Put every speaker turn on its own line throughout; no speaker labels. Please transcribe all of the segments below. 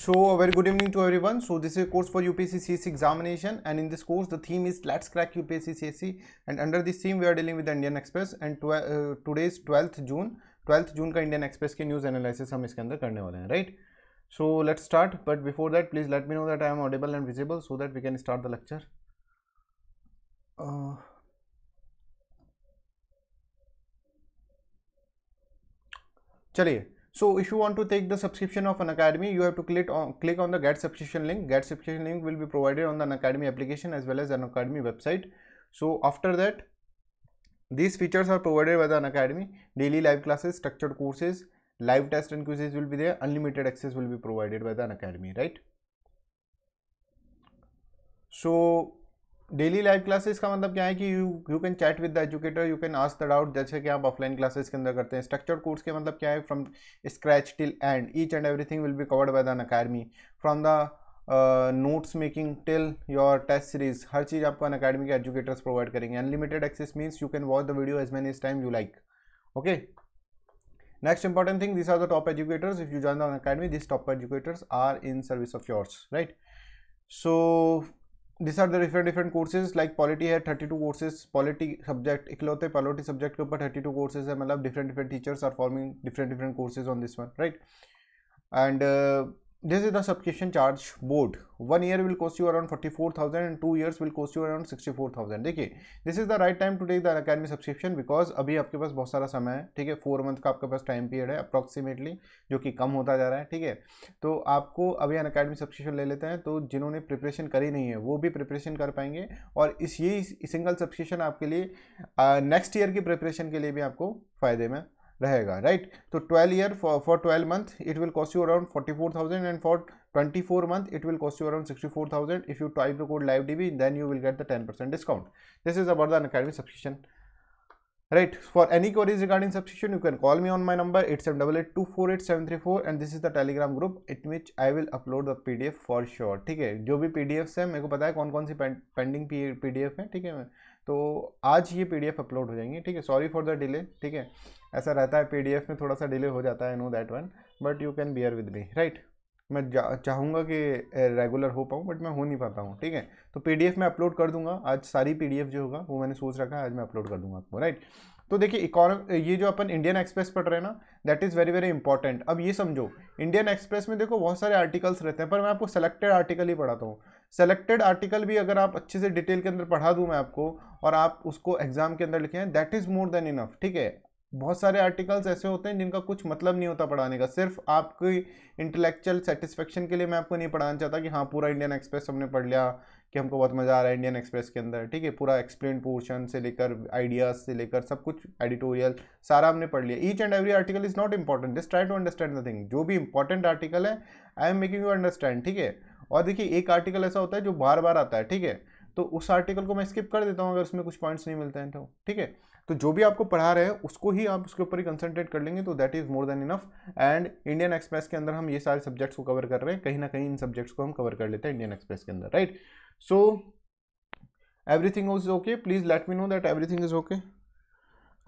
So a very good evening to everyone. So this is a course for UPSC CS examination and in this course the theme is let's crack UPSC CSE and under this theme we are dealing with the Indian Express and tw uh, today's 12th June 12th June का Indian Express के news analysis हम इसके अंदर करने वाले हैं right? So let's start but before that please let me know that I am audible and visible so that we can start the lecture. Uh, चलिए so if you want to take the subscription of an academy you have to click on click on the get subscription link get subscription link will be provided on the an academy application as well as an academy website so after that these features are provided by the academy daily live classes structured courses live test and quizzes will be there unlimited access will be provided by the academy right so daily live classes का मतलब क्या है कि you you can chat with the educator you can ask the doubt जैसे कि आप offline classes के अंदर करते हैं स्ट्रक्चर्ड कोर्स के मतलब क्या है from scratch till end each and everything will be covered by the Unacademy from the notes making till your test series हर चीज़ आपको अन अकेडमी के एजुकेटर्स प्रोवाइड करेंगे unlimited access means you can watch the video as many इस time you like okay next important thing this are the top educators if you join the academy this top educators are in service of yours right so these are the different different courses like polity है 32 courses polity subject इकलौते polity subject के ऊपर 32 courses है मतलब different different teachers are forming different different courses on this one right and uh, this is the subscription charge board one year will cost you around 44000 and two years will cost you around 64000 देखिए this is the right time to take the academy subscription because अभी आपके पास बहुत सारा समय है ठीक है four month का आपके पास टाइम पीरियड है अप्रॉक्सीमेटली जो कि कम होता जा रहा है ठीक है तो आपको अभी अन अकेडमी सब्सक्रिप्शन ले लेते हैं तो जिन्होंने प्रिपरेशन करी नहीं है वो भी प्रिपरेशन कर पाएंगे और इस यही सिंगल सब्सक्रिप्शन आपके लिए नेक्स्ट ईयर की प्रिपरेशन के लिए भी आपको फ़ायदे में रहेगा राइट तो twelve year for twelve month it will cost you around forty four thousand and for twenty four month it will cost you around sixty four thousand if you type the code live D B then you will get the ten percent discount this is about the academy subscription my number eight seven double eight two four eight seven three four and this is the Telegram group it which I will upload the P D F for sure ठीक है जो भी एफ्स है मेरे को पता है कौन कौन सी पेंडिंग पी डी एफ है ठीक है तो आज ये पी डी एफ अपलोड हो जाएंगे ठीक है सॉरी फॉर द डिले ठीक है ऐसा रहता है पीडीएफ में थोड़ा सा डिले हो जाता है no that one but you can bear with me right मैं चाहूँगा कि रेगुलर हो पाऊँ बट मैं हो नहीं पाता हूँ ठीक है तो पी मैं अपलोड कर दूंगा आज सारी पी जो होगा वो मैंने सोच रखा है आज मैं अपलोड कर दूंगा आपको राइट तो देखिए इकोनॉम ये जो अपन इंडियन एक्सप्रेस पढ़ रहे हैं ना that is very very important अब ये समझो इंडियन एक्सप्रेस में देखो बहुत सारे आर्टिकल्स रहते हैं पर मैं आपको सेलेक्टेड आर्टिकल ही पढ़ाता हूँ सेलेक्टेड आर्टिकल भी अगर आप अच्छे से डिटेल के अंदर पढ़ा दूँ मैं आपको और आप उसको एग्जाम के अंदर लिखें that is more than enough ठीक है बहुत सारे आर्टिकल्स ऐसे होते हैं जिनका कुछ मतलब नहीं होता पढ़ाने का सिर्फ आपकी इंटेलेक्चुअल सेटिस्फेक्शन के लिए मैं आपको नहीं पढ़ाना चाहता कि हाँ पूरा इंडियन एक्सप्रेस हमने पढ़ लिया कि हमको बहुत मज़ा आ रहा है इंडियन एक्सप्रेस के अंदर ठीक है पूरा एक्सप्लेन पोर्शन से लेकर आइडियाज से लेकर सब कुछ एडिटोरियल सारा हमने पढ़ लिया each and every article is not important just try to understand the thing जो भी इंपॉर्टेंट आर्टिकल है I am making you understand ठीक है और देखिए एक आर्टिकल ऐसा होता है जो बार बार आता है ठीक है तो उस आर्टिकल को मैं स्किप कर देता हूँ अगर उसमें कुछ पॉइंट्स नहीं मिलते हैं तो ठीक है तो जो भी आपको पढ़ा रहे हैं उसको ही आप उसके ऊपर ही कंसंट्रेट कर लेंगे तो that is more than enough and Indian Express के अंदर हम ये सारे सब्जेक्ट्स को कवर कर रहे हैं कहीं ना कहीं इन सब्जेक्ट्स को हम कवर कर लेते हैं इंडियन एक्सप्रेस के अंदर right so everything is okay please let me know that everything is okay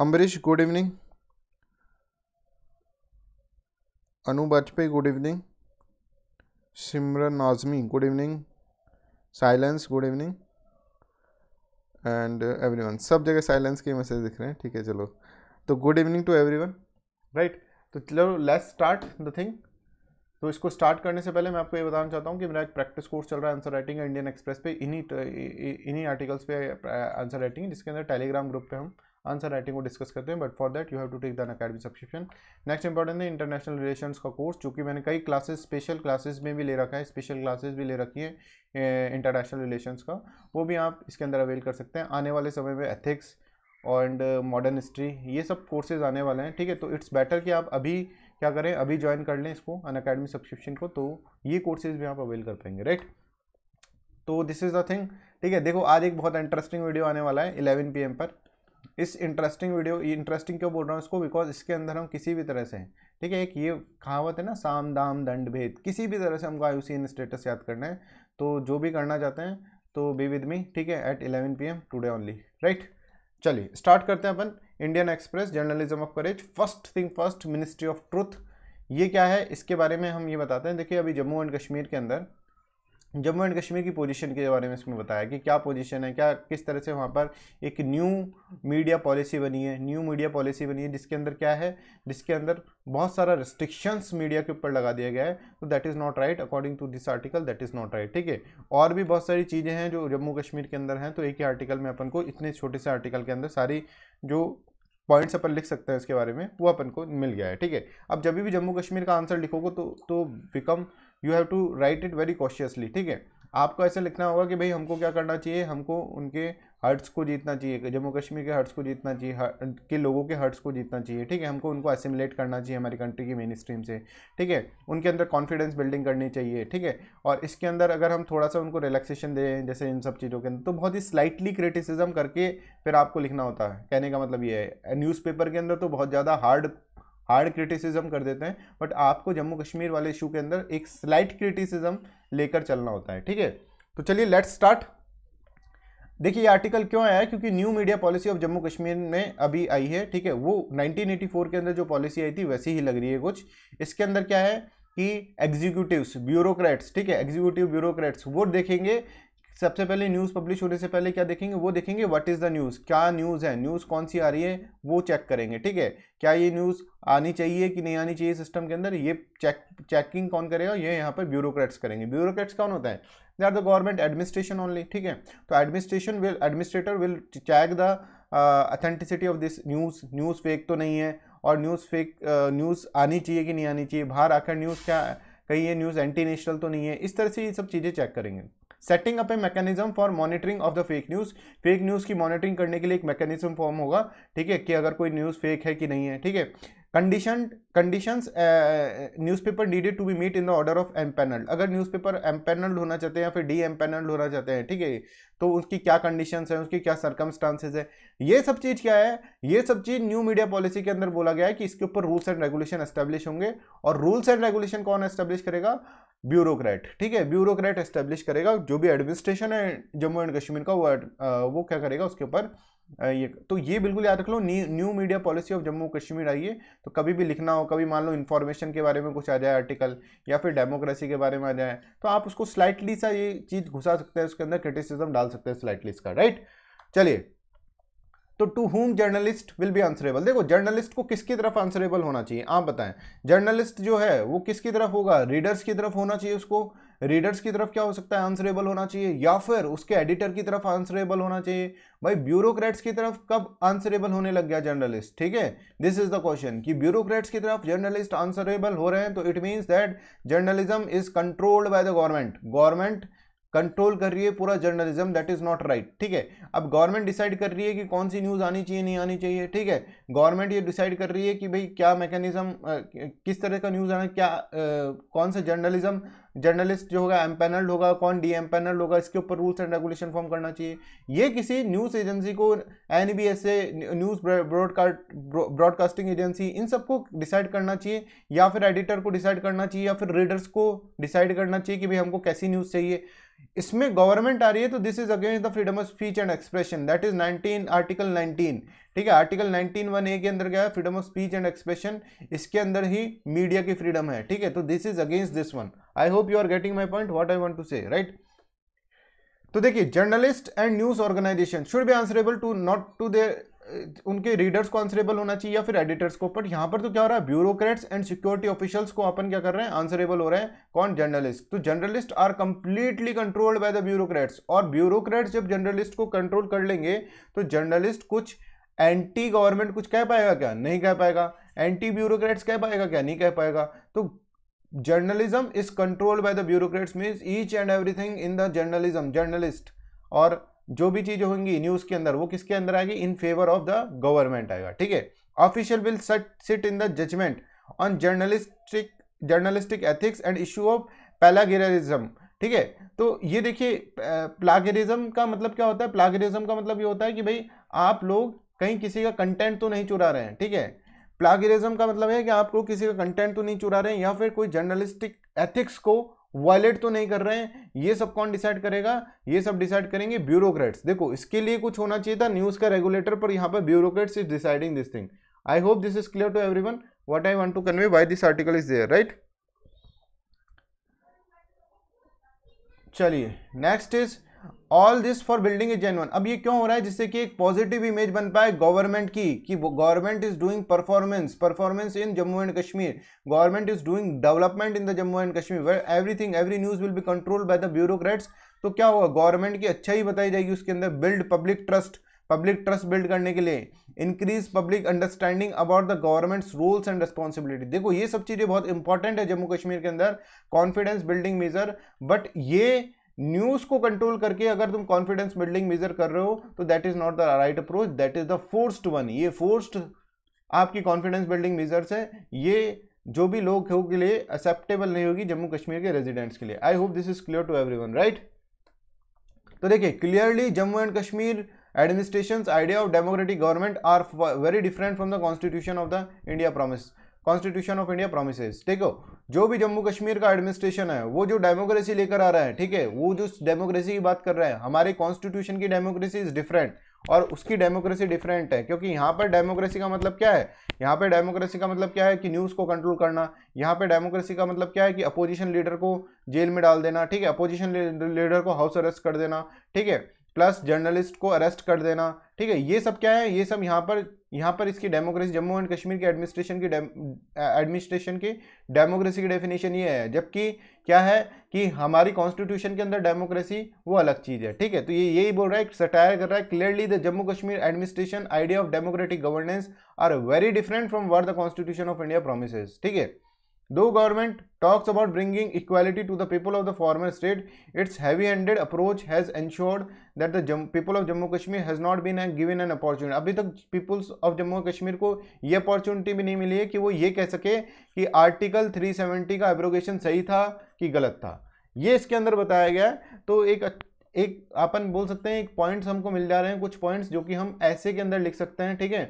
Ambrish good evening Anu Bajpai good evening Simran Azmi good evening silence good evening and everyone सब जगह साइलेंस के मैसेज दिख रहे हैं ठीक है चलो तो good evening to every everyone right तो चलो लेट्स स्टार्ट द थिंग तो इसको स्टार्ट करने से पहले मैं आपको ये बताना चाहता हूँ कि मेरा एक प्रैक्टिस कोर्स चल रहा है आंसर राइटिंग इंडियन एक्सप्रेस पे इन्हीं इन्हीं आर्टिकल्स पे आंसर uh, राइटिंग जिसके अंदर टेलीग्राम ग्रुप पे हम आंसर राइटिंग को डिस्कस करते हैं but for that you have to take the academy subscription next important है इंटरनेशनल रिलेशन का कोर्स चूंकि मैंने कई क्लासेस स्पेशल क्लासेस में भी ले रखा है स्पेशल क्लासेस भी ले रखी है इंटरनेशनल रिलेशन का वो भी आप इसके अंदर अवेल कर सकते हैं आने वाले समय में एथिक्स एंड मॉडर्न हिस्ट्री ये सब कोर्सेज आने वाले हैं ठीक है तो इट्स बेटर कि आप अभी क्या करें अभी ज्वाइन कर लें इसको अन अकेडमी सब्सक्रिप्शन को तो ये कोर्सेज भी आप अवेल कर पाएंगे राइट तो दिस इज़ द थिंग ठीक है देखो आज एक बहुत इंटरेस्टिंग वीडियो आने वाला है 11 पीएम पर इस इंटरेस्टिंग वीडियो इंटरेस्टिंग क्यों बोल रहा हूँ इसको बिकॉज इसके अंदर हम किसी भी तरह से ठीक है एक ये कहावत है ना साम दाम दंड भेद किसी भी तरह से हमको आयु इन स्टेटस याद करना है तो जो भी करना चाहते हैं तो बी विद मी ठीक है at eleven P M today only right चलिए स्टार्ट करते हैं अपन Indian Express journalism of courage first thing first ministry of truth ये क्या है इसके बारे में हम ये बताते हैं देखिए अभी जम्मू एंड कश्मीर के अंदर जम्मू एंड कश्मीर की पोजीशन के बारे में इसमें बताया कि क्या पोजीशन है क्या किस तरह से वहाँ पर एक न्यू मीडिया पॉलिसी बनी है न्यू मीडिया पॉलिसी बनी है जिसके अंदर क्या है जिसके अंदर बहुत सारा रिस्ट्रिक्शंस मीडिया के ऊपर लगा दिया गया है तो that is not right according to this article that is not right ठीक है और भी बहुत सारी चीज़ें हैं जो जम्मू कश्मीर के अंदर हैं तो एक ही आर्टिकल में अपन को इतने छोटे से आर्टिकल के अंदर सारी जो पॉइंट्स अपन लिख सकते हैं इसके बारे में वो अपन को मिल गया है ठीक है अब जब भी जम्मू कश्मीर का आंसर लिखोगे तो तो become you have to write it very cautiously ठीक है आपको ऐसे लिखना होगा कि भाई हमको क्या करना चाहिए हमको उनके हर्ट्स को जीतना चाहिए जम्मू कश्मीर के हर्ट्स को जीतना चाहिए के लोगों के हर्ट्स को जीतना चाहिए ठीक है हमको उनको असिमुलेट करना चाहिए हमारी कंट्री की मेन स्ट्रीम से ठीक है उनके अंदर कॉन्फिडेंस बिल्डिंग करनी चाहिए ठीक है और इसके अंदर अगर हम थोड़ा सा उनको रिलैक्सेशन दें जैसे इन सब चीज़ों के अंदर तो बहुत ही स्लाइटली क्रिटिसिजम करके फिर आपको लिखना होता है कहने का मतलब ये है न्यूज़पेपर के अंदर तो बहुत ज़्यादा हार्ड हार्ड क्रिटिसिज्म कर देते हैं बट आपको जम्मू कश्मीर वाले इशू के अंदर एक स्लाइट क्रिटिसिज्म लेकर चलना होता है ठीक है तो चलिए लेट्स स्टार्ट देखिए ये आर्टिकल क्यों आया है क्योंकि new media policy of Jammu Kashmir में अभी आई है ठीक है वो 1984 के अंदर जो पॉलिसी आई थी वैसी ही लग रही है कुछ इसके अंदर क्या है कि एग्जीक्यूटिव ब्यूरोक्रेट्स ठीक है एग्जीक्यूटिव ब्यूरोक्रेट्स वो देखेंगे सबसे पहले न्यूज़ पब्लिश होने से पहले क्या देखेंगे वो देखेंगे व्हाट इज़ द न्यूज़ क्या न्यूज़ है न्यूज़ कौन सी आ रही है वो चेक करेंगे ठीक है क्या ये न्यूज़ आनी चाहिए कि नहीं आनी चाहिए सिस्टम के अंदर ये चेक चेकिंग कौन करेगा ये यहाँ पर ब्यूरोक्रेट्स करेंगे ब्यूरोक्रेट्स कौन होता है they are the government administration only ठीक है तो administration will administrator will check the authenticity of this news news fake तो नहीं है और न्यूज़ फेक न्यूज़ आनी चाहिए कि नहीं आनी चाहिए बाहर आकर न्यूज़ क्या कहीं ये न्यूज़ एंटी नेशनल तो नहीं है इस तरह से ये सब चीज़ें चेक करेंगे setting up a mechanism for monitoring of the fake news fake news की मॉनिटरिंग करने के लिए एक मैकेनिज्म फॉर्म होगा ठीक है कि अगर कोई न्यूज़ फेक है कि नहीं है ठीक है condition conditions newspaper needed to be meet in the order of empanelled अगर न्यूज़पेपर एम्पेनल्ड होना चाहते हैं या फिर डी एम्पेनल्ड होना चाहते हैं ठीक है तो उसकी क्या कंडीशंस हैं उसकी क्या सर्कमस्टांसेज है ये सब चीज़ क्या है ये सब चीज़ न्यू मीडिया पॉलिसी के अंदर बोला गया है कि इसके ऊपर रूल्स एंड रेगुलेशन एस्टेब्लिश होंगे और रूल्स एंड रेगुलेशन कौन एस्टेब्लिश करेगा ब्यूरोक्रेट ठीक है ब्यूरोक्रेट एस्टेब्लिश करेगा जो भी एडमिनिस्ट्रेशन है जम्मू एंड कश्मीर का वो uh, वो क्या करेगा उसके ऊपर ये तो ये बिल्कुल याद रख लो new media policy of Jammu Kashmir आई है तो कभी भी लिखना हो कभी मान लो इन्फॉर्मेशन के बारे में कुछ आ जाए आर्टिकल या फिर डेमोक्रेसी के बारे में आ जाए तो आप उसको स्लाइटली सा ये चीज़ घुसा सकते हैं उसके अंदर क्रिटिसिज्म डाल सकते हैं स्लाइटली इसका राइट चलिए तो to whom journalist will be answerable देखो जर्नलिस्ट को किसकी तरफ आंसरेबल होना चाहिए आप बताएं जर्नलिस्ट जो है वो किसकी तरफ होगा रीडर्स की तरफ होना चाहिए उसको रीडर्स की तरफ क्या हो सकता है आंसरेबल होना चाहिए या फिर उसके एडिटर की तरफ आंसरेबल होना चाहिए भाई ब्यूरोक्रेट्स की तरफ कब आंसरेबल होने लग गया जर्नलिस्ट ठीक है दिस इज द क्वेश्चन कि ब्यूरोक्रेट्स की तरफ जर्नलिस्ट आंसरेबल हो रहे हैं तो it means that journalism is controlled by the government government control कर रही है पूरा journalism that is not right ठीक है अब गवर्नमेंट डिसाइड कर रही है कि कौन सी न्यूज़ आनी चाहिए नहीं आनी चाहिए ठीक है गवर्नमेंट ये डिसाइड कर रही है कि भाई क्या मैकेनिज्म किस तरह का न्यूज़ आना क्या आ, कौन सा जर्नलिज्म जर्नलिस्ट जो होगा एम्पेनल्ड होगा कौन डी एम्पेनल्ड होगा इसके ऊपर रूल्स एंड रेगुलेशन फॉर्म करना चाहिए ये किसी न्यूज़ एजेंसी को N B S A news broadcast broadcasting agency इन सबको डिसाइड करना चाहिए या फिर एडिटर को डिसाइड करना चाहिए या फिर रीडर्स को डिसाइड करना चाहिए कि भाई हमको कैसी न्यूज़ चाहिए इसमें गवर्नमेंट आ रही है तो this is against the freedom of speech and expression that is 19 article 19 ठीक है आर्टिकल 19 वन ए के अंदर क्या है freedom of speech and expression इसके अंदर ही मीडिया की फ्रीडम है ठीक है तो this is against this one I hope you are getting my point what I want to say right तो देखिए journalist and news organisation should be answerable to not to they उनके readers को answerable होना चाहिए या फिर editors को but यहाँ पर तो क्या हो रहा है ब्यूरोक्रेट्स एंड सिक्योरिटी ऑफिशियल्स को अपन क्या कर रहे हैं आंसरेबल हो रहे हैं कौन जर्नलिस्ट तो journalist are completely controlled by the bureaucrats और ब्यूरोक्रेट्स जब जर्नलिस्ट को कंट्रोल कर लेंगे तो जर्नलिस्ट कुछ एंटी गवर्नमेंट कुछ कह पाएगा क्या नहीं कह पाएगा एंटी ब्यूरोक्रेट्स कह पाएगा क्या नहीं कह पाएगा तो journalism is controlled by the bureaucrats means each and everything in the journalism journalist और जो भी चीज होंगी न्यूज के अंदर वो किसके अंदर आएगी in favour of the government आएगा ठीक है official will sit in the judgement on journalistic journalistic ethics and issue of plagiarism ठीक है तो ये देखिए प्लागरिज्म का मतलब क्या होता है प्लागरिज्म का मतलब ये होता है कि भाई आप लोग कहीं किसी का कंटेंट तो नहीं चुरा रहे हैं ठीक है प्लागरिज्म का मतलब है कि आप लोग किसी का कंटेंट तो नहीं चुरा रहे हैं या फिर कोई जर्नलिस्टिक एथिक्स को वायलेट तो नहीं कर रहे हैं ये सब कौन डिसाइड करेगा ये सब डिसाइड करेंगे ब्यूरोक्रेट्स देखो इसके लिए कुछ होना चाहिए था न्यूज़ का रेगुलेटर पर यहाँ पर bureaucrats is deciding this thing I hope this is clear to every everyone what I want to convey why this article is there right चलिए next is all this for building is genuine अब ये क्यों हो रहा है जिससे कि एक पॉजिटिव इमेज बन पाए गवर्नमेंट की कि government is doing performance performance in Jammu and Kashmir government is doing development in the Jammu and Kashmir where everything every news will be control by the bureaucrats तो क्या होगा गवर्नमेंट की अच्छा ही बताई जाएगी उसके अंदर build public trust public trust build करने के लिए increase public understanding about the government's rules and responsibility देखो ये सब चीज़ें बहुत इंपॉर्टेंट है जम्मू कश्मीर के अंदर कॉन्फिडेंस बिल्डिंग मेजर बट ये न्यूज को कंट्रोल करके अगर तुम कॉन्फिडेंस बिल्डिंग मेजर कर रहे हो तो that is not the right approach that is the forced one ये फोर्स्ड आपकी कॉन्फिडेंस बिल्डिंग मेजर्स है ये जो भी लोग के लिए एक्सेप्टेबल नहीं होगी जम्मू कश्मीर के रेजिडेंट्स के लिए I hope this is clear to one right तो देखिए clearly Jammu and Kashmir administration idea of democratic government are very different from the constitution of the India promise constitution of India promise ठीक हो जो भी जम्मू कश्मीर का एडमिनिस्ट्रेशन है वो जो डेमोक्रेसी लेकर आ रहा है ठीक है वो जो डेमोक्रेसी की बात कर रहा है हमारे कॉन्स्टिट्यूशन की डेमोक्रेसी इज डिफरेंट और उसकी डेमोक्रेसी डिफरेंट है क्योंकि यहाँ पर डेमोक्रेसी का मतलब क्या है यहाँ पर डेमोक्रेसी का मतलब क्या है कि न्यूज़ को कंट्रोल करना यहाँ पर डेमोक्रेसी का मतलब क्या है कि अपोजिशन लीडर को जेल में डाल देना ठीक है अपोजिशन लीडर को हाउस अरेस्ट कर देना ठीक है प्लस जर्नलिस्ट को अरेस्ट कर देना ठीक है ये सब क्या है ये सब यहाँ पर यहाँ पर इसकी डेमोक्रेसी जम्मू एंड कश्मीर की एडमिनिस्ट्रेशन की एडमिनिस्ट्रेशन की डेमोक्रेसी की डेफिनेशन ये है जबकि क्या है कि हमारी कॉन्स्टिट्यूशन के अंदर डेमोक्रेसी वो अलग चीज़ है ठीक है तो ये यही बोल रहा है सटायर कर रहा है clearly the Jammu Kashmir administration idea of democratic governance are very different from what the constitution of India promises ठीक है though government talks about bringing equality to the people of the former state its heavy handed approach has ensured that the people of Jammu Kashmir has not been given an opportunity अभी तक peoples of Jammu Kashmir को ये opportunity भी नहीं मिली है कि वो ये कह सके कि आर्टिकल थ्री सेवेंटी का एब्रोगेशन सही था कि गलत था ये इसके अंदर बताया गया तो एक एक अपन बोल सकते हैं एक पॉइंट्स हमको मिल जा रहे हैं कुछ पॉइंट्स जो कि हम ऐसे के अंदर लिख सकते हैं ठीक है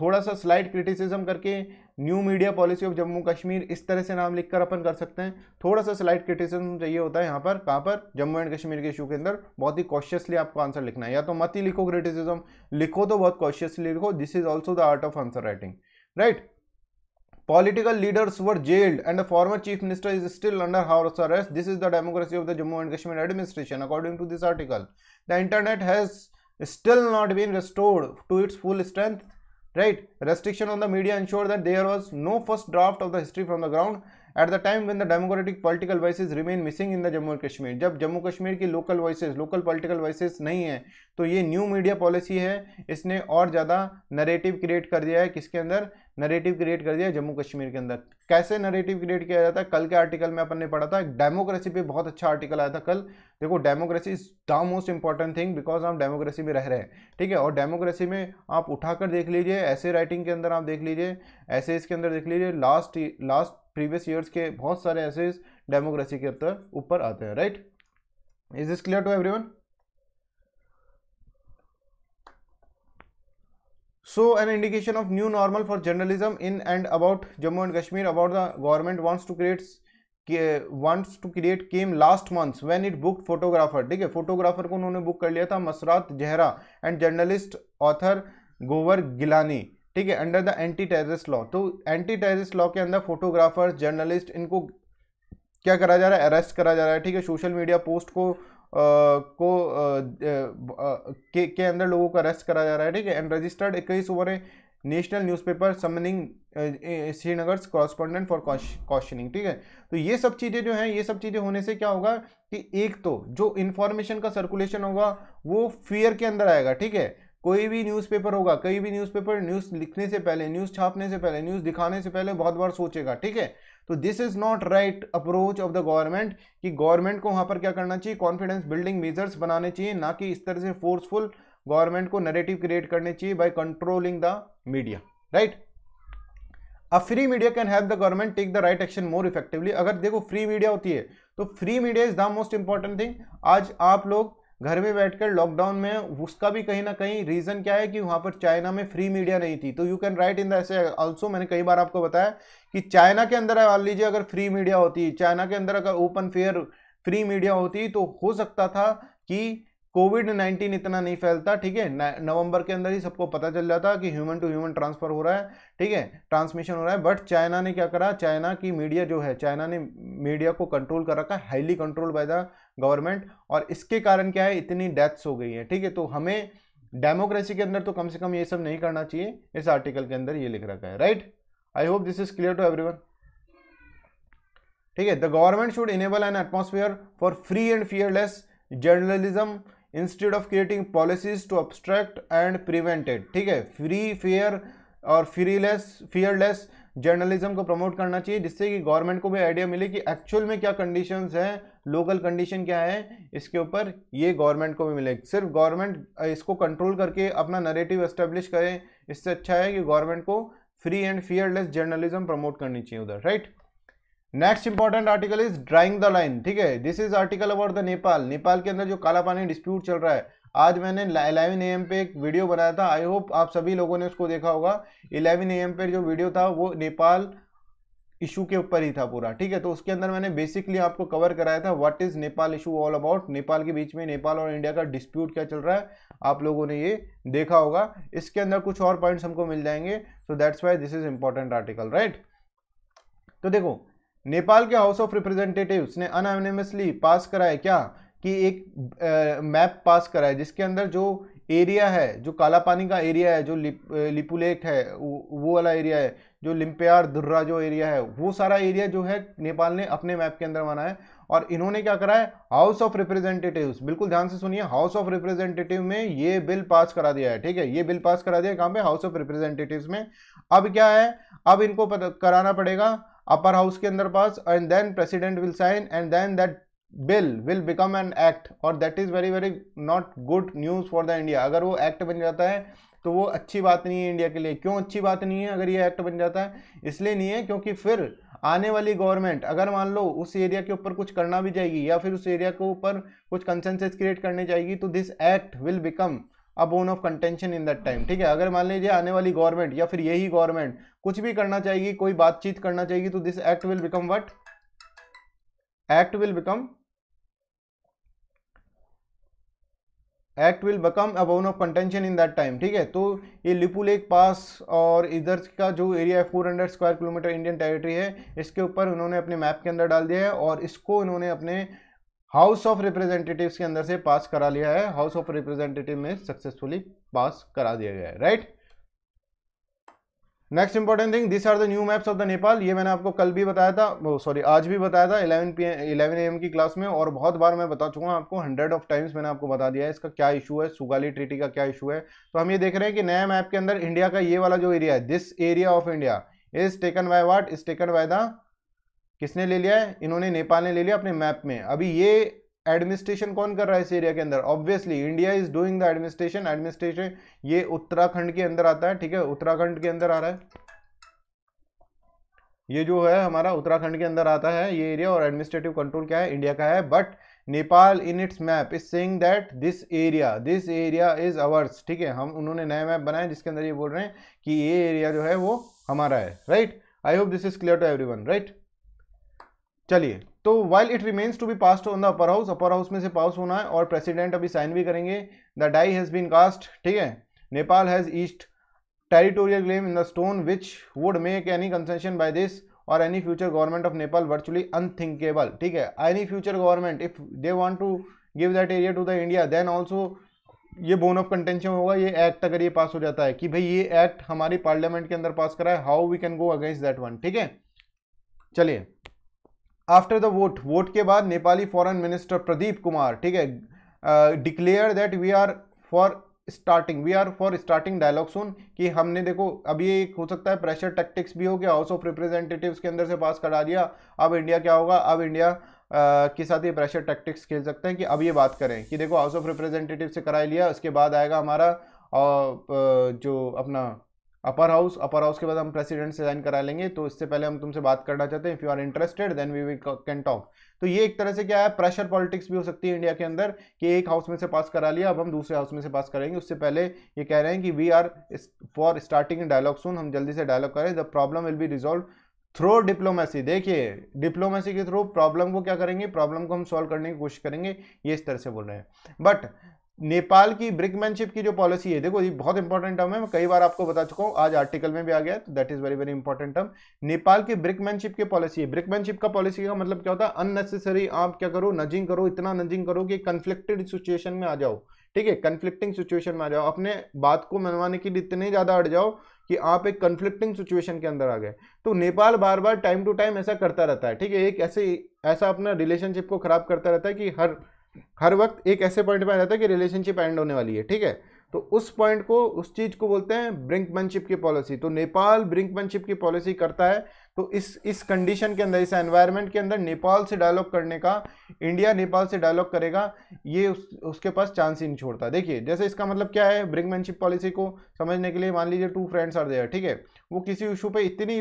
थोड़ा सा स्लाइड क्रिटिसिज्म करके new media policy of Jammu Kashmir इस तरह से नाम लिखकर अपन कर सकते हैं थोड़ा सा स्लाइड क्रिटिसम चाहिए होता है यहाँ पर कहाँ पर जम्मू एंड कश्मीर के इशू के अंदर बहुत ही कॉशियसली आपको आंसर लिखना है या तो मत ही लिखो क्रिटिसिज्म लिखो तो बहुत कॉशियसली लिखो this is also the art of answer writing right political leaders were jailed and the former chief minister is still under house arrest this is the democracy of the Jammu and Kashmir administration according to this article the internet has still not been restored to its full strength right restriction on the media ensured that there was no first draft of the history from the ground at the time when the democratic political voices remain missing in the jammu and kashmir jab jammu kashmir ki local voices local political voices nahi hai to ye new media policy hai isne aur zyada narrative create kar diya hai kiske andar narrative create कर दिया जम्मू कश्मीर के अंदर कैसे narrative create किया जाता है कल के आर्टिकल में अपन ने पढ़ा था डेमोक्रेसी पे बहुत अच्छा आर्टिकल आया था कल देखो democracy is the most important thing because आप डेमोक्रेसी में रह रहे हैं ठीक है और डेमोक्रेसी में आप उठाकर देख लीजिए ऐसे राइटिंग के अंदर आप देख लीजिए ऐसे इसके अंदर देख लीजिए लास्ट लास्ट प्रीवियस ईयर्स के बहुत सारे ऐसे डेमोक्रेसी के अंदर ऊपर आते हैं right is this clear to every so an indication of new normal for journalism in and about Jammu and Kashmir about the government wants to create wants to create came last month when it book photographer ठीक है photographer को उन्होंने book कर लिया था Masrat Zahra and journalist author Gowhar Geelani ठीक है under the anti terrorist law तो एंटी टेररिस्ट लॉ के अंदर फोटोग्राफर जर्नलिस्ट इनको क्या करा जा रहा है अरेस्ट करा जा रहा है ठीक है सोशल मीडिया पोस्ट को को के अंदर लोगों को अरेस्ट करा जा रहा है ठीक है एंड रजिस्टर्ड इक्कीस over national newspaper summoning Srinagar correspondent for questioning ठीक है तो ये सब चीज़ें जो हैं ये सब चीज़ें होने से क्या होगा कि एक तो जो इन्फॉर्मेशन का सर्कुलेशन होगा वो फियर के अंदर आएगा ठीक है कोई भी न्यूज़पेपर होगा कोई भी न्यूज़पेपर न्यूज़ लिखने से पहले न्यूज़ छापने से पहले न्यूज़ दिखाने से पहले बहुत बार सोचेगा ठीक है तो this is not right approach of the government कि गवर्नमेंट को वहां पर क्या करना चाहिए कॉन्फिडेंस बिल्डिंग मेजर्स बनाने चाहिए ना कि इस तरह से फोर्सफुल गवर्नमेंट को नरेटिव क्रिएट करने चाहिए by controlling the media right a free media can have the government take the right action more effectively अगर देखो फ्री मीडिया होती है तो free media is the most important thing आज आप लोग घर में बैठकर लॉकडाउन में उसका भी कहीं ना कहीं रीज़न क्या है कि वहां पर चाइना में फ्री मीडिया नहीं थी तो you can write in the essay also मैंने कई बार आपको बताया कि चाइना के अंदर मान लीजिए अगर फ्री मीडिया होती चाइना के अंदर अगर ओपन फेयर फ्री मीडिया होती तो हो सकता था कि कोविड नाइन्टीन इतना नहीं फैलता ठीक है नवंबर के अंदर ही सबको पता चल जाता कि ह्यूमन टू ह्यूमन ट्रांसफर हो रहा है ठीक है ट्रांसमिशन हो रहा है बट चाइना ने क्या करा चाइना की मीडिया जो है चाइना ने मीडिया को कंट्रोल कर रखा है highly control by the government और इसके कारण क्या है इतनी डेथ्स हो गई है ठीक है तो हमें डेमोक्रेसी के अंदर तो कम से कम ये सब नहीं करना चाहिए इस आर्टिकल के अंदर ये लिख रखा है right I hope this is clear to every ठीक है the government should enable an atmosphere for free and fearless journalism institute of creating policies to abstract and prevented ठीक है फ्री फेयर और फ्रीलेस फियरलेस जर्नलिज्म को promote करना चाहिए जिससे कि गवर्नमेंट को भी आइडिया मिले कि एक्चुअल में क्या कंडीशन है लोकल कंडीशन क्या है इसके ऊपर ये गवर्नमेंट को भी मिले सिर्फ गवर्नमेंट इसको कंट्रोल करके अपना नरेटिव एस्टेब्लिश करें इससे अच्छा है कि गवर्नमेंट को free and fearless journalism promote करनी चाहिए उधर right next important article is drawing the line ठीक है this is article about the Nepal Nepal के अंदर जो काला पानी डिस्प्यूट चल रहा है आज मैंने ए एम पे एक वीडियो बनाया था आई होप आप सभी लोगों ने उसको देखा होगा इलेवन ए एम पे जो वीडियो था वो नेपाल इशू के ऊपर ही था पूरा ठीक है तो उसके अंदर मैंने बेसिकली आपको कवर कराया था what is Nepal issue all about Nepal के बीच में नेपाल और इंडिया का डिस्प्यूट क्या चल रहा है आप लोगों ने ये देखा होगा इसके अंदर कुछ और पॉइंट्स हमको मिल जाएंगे so that's why this is important article right तो देखो नेपाल के हाउस ऑफ रिप्रेजेंटेटिव ने अनएमनेमसली पास कराया क्या कि एक मैप पास कराया जिसके अंदर जो एरिया है जो काला पानी का एरिया है जो लिप, लिपू लेक है वो वाला एरिया है जो लिम्पियार दुर्रा जो एरिया है वो सारा एरिया जो है नेपाल ने अपने मैप के अंदर बनाया और इन्होंने क्या करा है हाउस ऑफ रिप्रेजेंटेटिव्स बिल्कुल ध्यान से सुनिए हाउस ऑफ रिप्रेजेंटेटिव में ये बिल पास करा दिया है ठीक है ये बिल पास करा दिया कहाँ पे हाउस ऑफ रिप्रेजेंटेटिव्स में अब क्या है अब इनको कराना पड़ेगा अपर हाउस के अंदर pass and then president will sign and then that bill will become an act और that is very very not good news for the India अगर वो एक्ट बन जाता है तो वो अच्छी बात नहीं है इंडिया के लिए क्यों अच्छी बात नहीं है अगर ये एक्ट बन जाता है इसलिए नहीं है क्योंकि फिर आने वाली गवर्नमेंट अगर मान लो उस एरिया के ऊपर कुछ करना भी जाएगी या फिर उस एरिया के ऊपर कुछ कंसेंसेस क्रिएट करने जाएगी तो this act will become a bone of contention in that time ठीक है अगर मान लीजिए आने वाली गवर्नमेंट या फिर यही गवर्नमेंट कुछ भी करना चाहेगी कोई बातचीत करना चाहेगी तो this act will become what act will become act will become a bone of contention in that time ठीक है तो ये लिपू लेक पास और इधर का जो एरिया है four hundred square kilometre Indian territory है इसके ऊपर उन्होंने अपने मैप के अंदर डाल दिया है और इसको उन्होंने अपने हाउस ऑफ रिप्रेजेंटेटिव के अंदर से पास करा लिया है हाउस ऑफ रिप्रेजेंटेटिव में सक्सेसफुली पास करा दिया गया है right next important thing this are the new maps of the Nepal ये मैंने आपको कल भी बताया था सॉरी आज भी बताया था 11 पी इलेवन एम की क्लास में और बहुत बार मैं बता चुका हूँ आपको हंड्रेड ऑफ टाइम्स मैंने आपको बता दिया है इसका क्या इशू है सुगाली ट्रीटी का क्या इशू है तो हम ये देख रहे हैं कि नया मैप के अंदर इंडिया का ये वाला जो एरिया है this area of India is taken by what is taken by the किसने ले लिया है इन्होंने नेपाल ने ले लिया अपने मैप में अभी ये एडमिनिस्ट्रेशन कौन कर रहा है इस एरिया के अंदर obviously India is doing the administration administration ये उत्तराखंड के अंदर आता है ठीक है उत्तराखंड के अंदर आ रहा है ये जो है हमारा उत्तराखंड के अंदर आता है ये एरिया और एडमिनिस्ट्रेटिव कंट्रोल क्या है इंडिया का है but Nepal in its map is saying that this area this area is ours ठीक है हम उन्होंने नया मैप बनाया जिसके अंदर ये बोल रहे हैं कि ये एरिया जो है वो हमारा है right I hope this is clear to every right चलिए तो while it remains to be passed on the upper house upper house में से पास होना है और प्रेसिडेंट अभी साइन भी करेंगे the die has been cast ठीक है Nepal has east territorial claim in the stone which would make any concession by this or any future government of Nepal virtually unthinkable ठीक है any future government if they want to give that area to the India then also ये bone of contention होगा ये act अगर ये पास हो जाता है कि भाई ये एक्ट हमारी पार्लियामेंट के अंदर पास करा है how we can go against that one ठीक है चलिए आफ्टर द वोट वोट के बाद नेपाली फॉरेन मिनिस्टर प्रदीप कुमार ठीक है declare that we are for starting we are for starting dialogue soon कि हमने देखो अब ये एक हो सकता है प्रेशर टैक्टिक्स भी हो गया हाउस ऑफ रिप्रेजेंटेटिव के अंदर से पास करा दिया अब इंडिया क्या होगा अब इंडिया uh, के साथ ये प्रेशर टैक्टिक्स खेल सकते हैं कि अब ये बात करें कि देखो हाउस ऑफ रिप्रेजेंटेटिव से करा लिया उसके बाद आएगा हमारा और uh, uh, जो अपना अपर हाउस अपर हाउस के बाद हम प्रेसिडेंट से ज्वाइन करा लेंगे तो इससे पहले हम तुमसे बात करना चाहते हैं if you are interested then we we can talk तो ये एक तरह से क्या है प्रेशर पॉलिटिक्स भी हो सकती है इंडिया के अंदर कि एक हाउस में से पास करा लिया अब हम दूसरे हाउस में से पास करेंगे उससे पहले ये कह रहे हैं कि we are for starting dialogue soon हम जल्दी से डायलॉग करें the problem will be resolve through diplomacy देखिए डिप्लोमेसी के थ्रू प्रॉब्लम को क्या करेंगे प्रॉब्लम को हम सॉल्व करने की कोशिश करेंगे ये इस तरह से बोल रहे हैं बट नेपाल की ब्रिकमैनशिप की जो पॉलिसी है देखो ये बहुत इंपॉर्टेंट टर्म है मैं कई बार आपको बता चुका हूँ आज आर्टिकल में भी आ गया तो that is very very important term Nepal की ब्रिकमैनशिप की पॉलिसी है ब्रिकमैनशिप का पॉलिसी का मतलब क्या होता है अननेसेसरी आप क्या करो नजिंग करो इतना नजिंग करो कि कन्फ्लिक्टेड सिचुएशन में आ जाओ ठीक है कन्फ्लिक्टिंग सिचुएशन में आ जाओ अपने बात को मनवाने के लिए इतने ज़्यादा अड़ जाओ कि आप एक कन्फ्लिक्टिंग सिचुएशन के अंदर आ गए तो नेपाल बार बार टाइम टू टाइम ऐसा करता रहता है ठीक है एक ऐसे ऐसा अपना रिलेशनशिप को खराब करता रहता है कि हर हर वक्त एक ऐसे पॉइंट पर आ जाता है कि रिलेशनशिप एंड होने वाली है ठीक है तो उस पॉइंट को उस चीज़ को बोलते हैं ब्रिंकमैनशिप की पॉलिसी तो नेपाल ब्रिंकमैनशिप की पॉलिसी करता है तो इस इस कंडीशन के अंदर इस एनवायरनमेंट के अंदर नेपाल से डायलॉग करने का इंडिया नेपाल से डायलॉग करेगा ये उस, उसके पास चांस ही नहीं छोड़ता देखिए जैसे इसका मतलब क्या है ब्रिंकमैनशिप पॉलिसी को समझने के लिए मान लीजिए टू फ्रेंड्स आर देयर ठीक है वो किसी इशू पर इतनी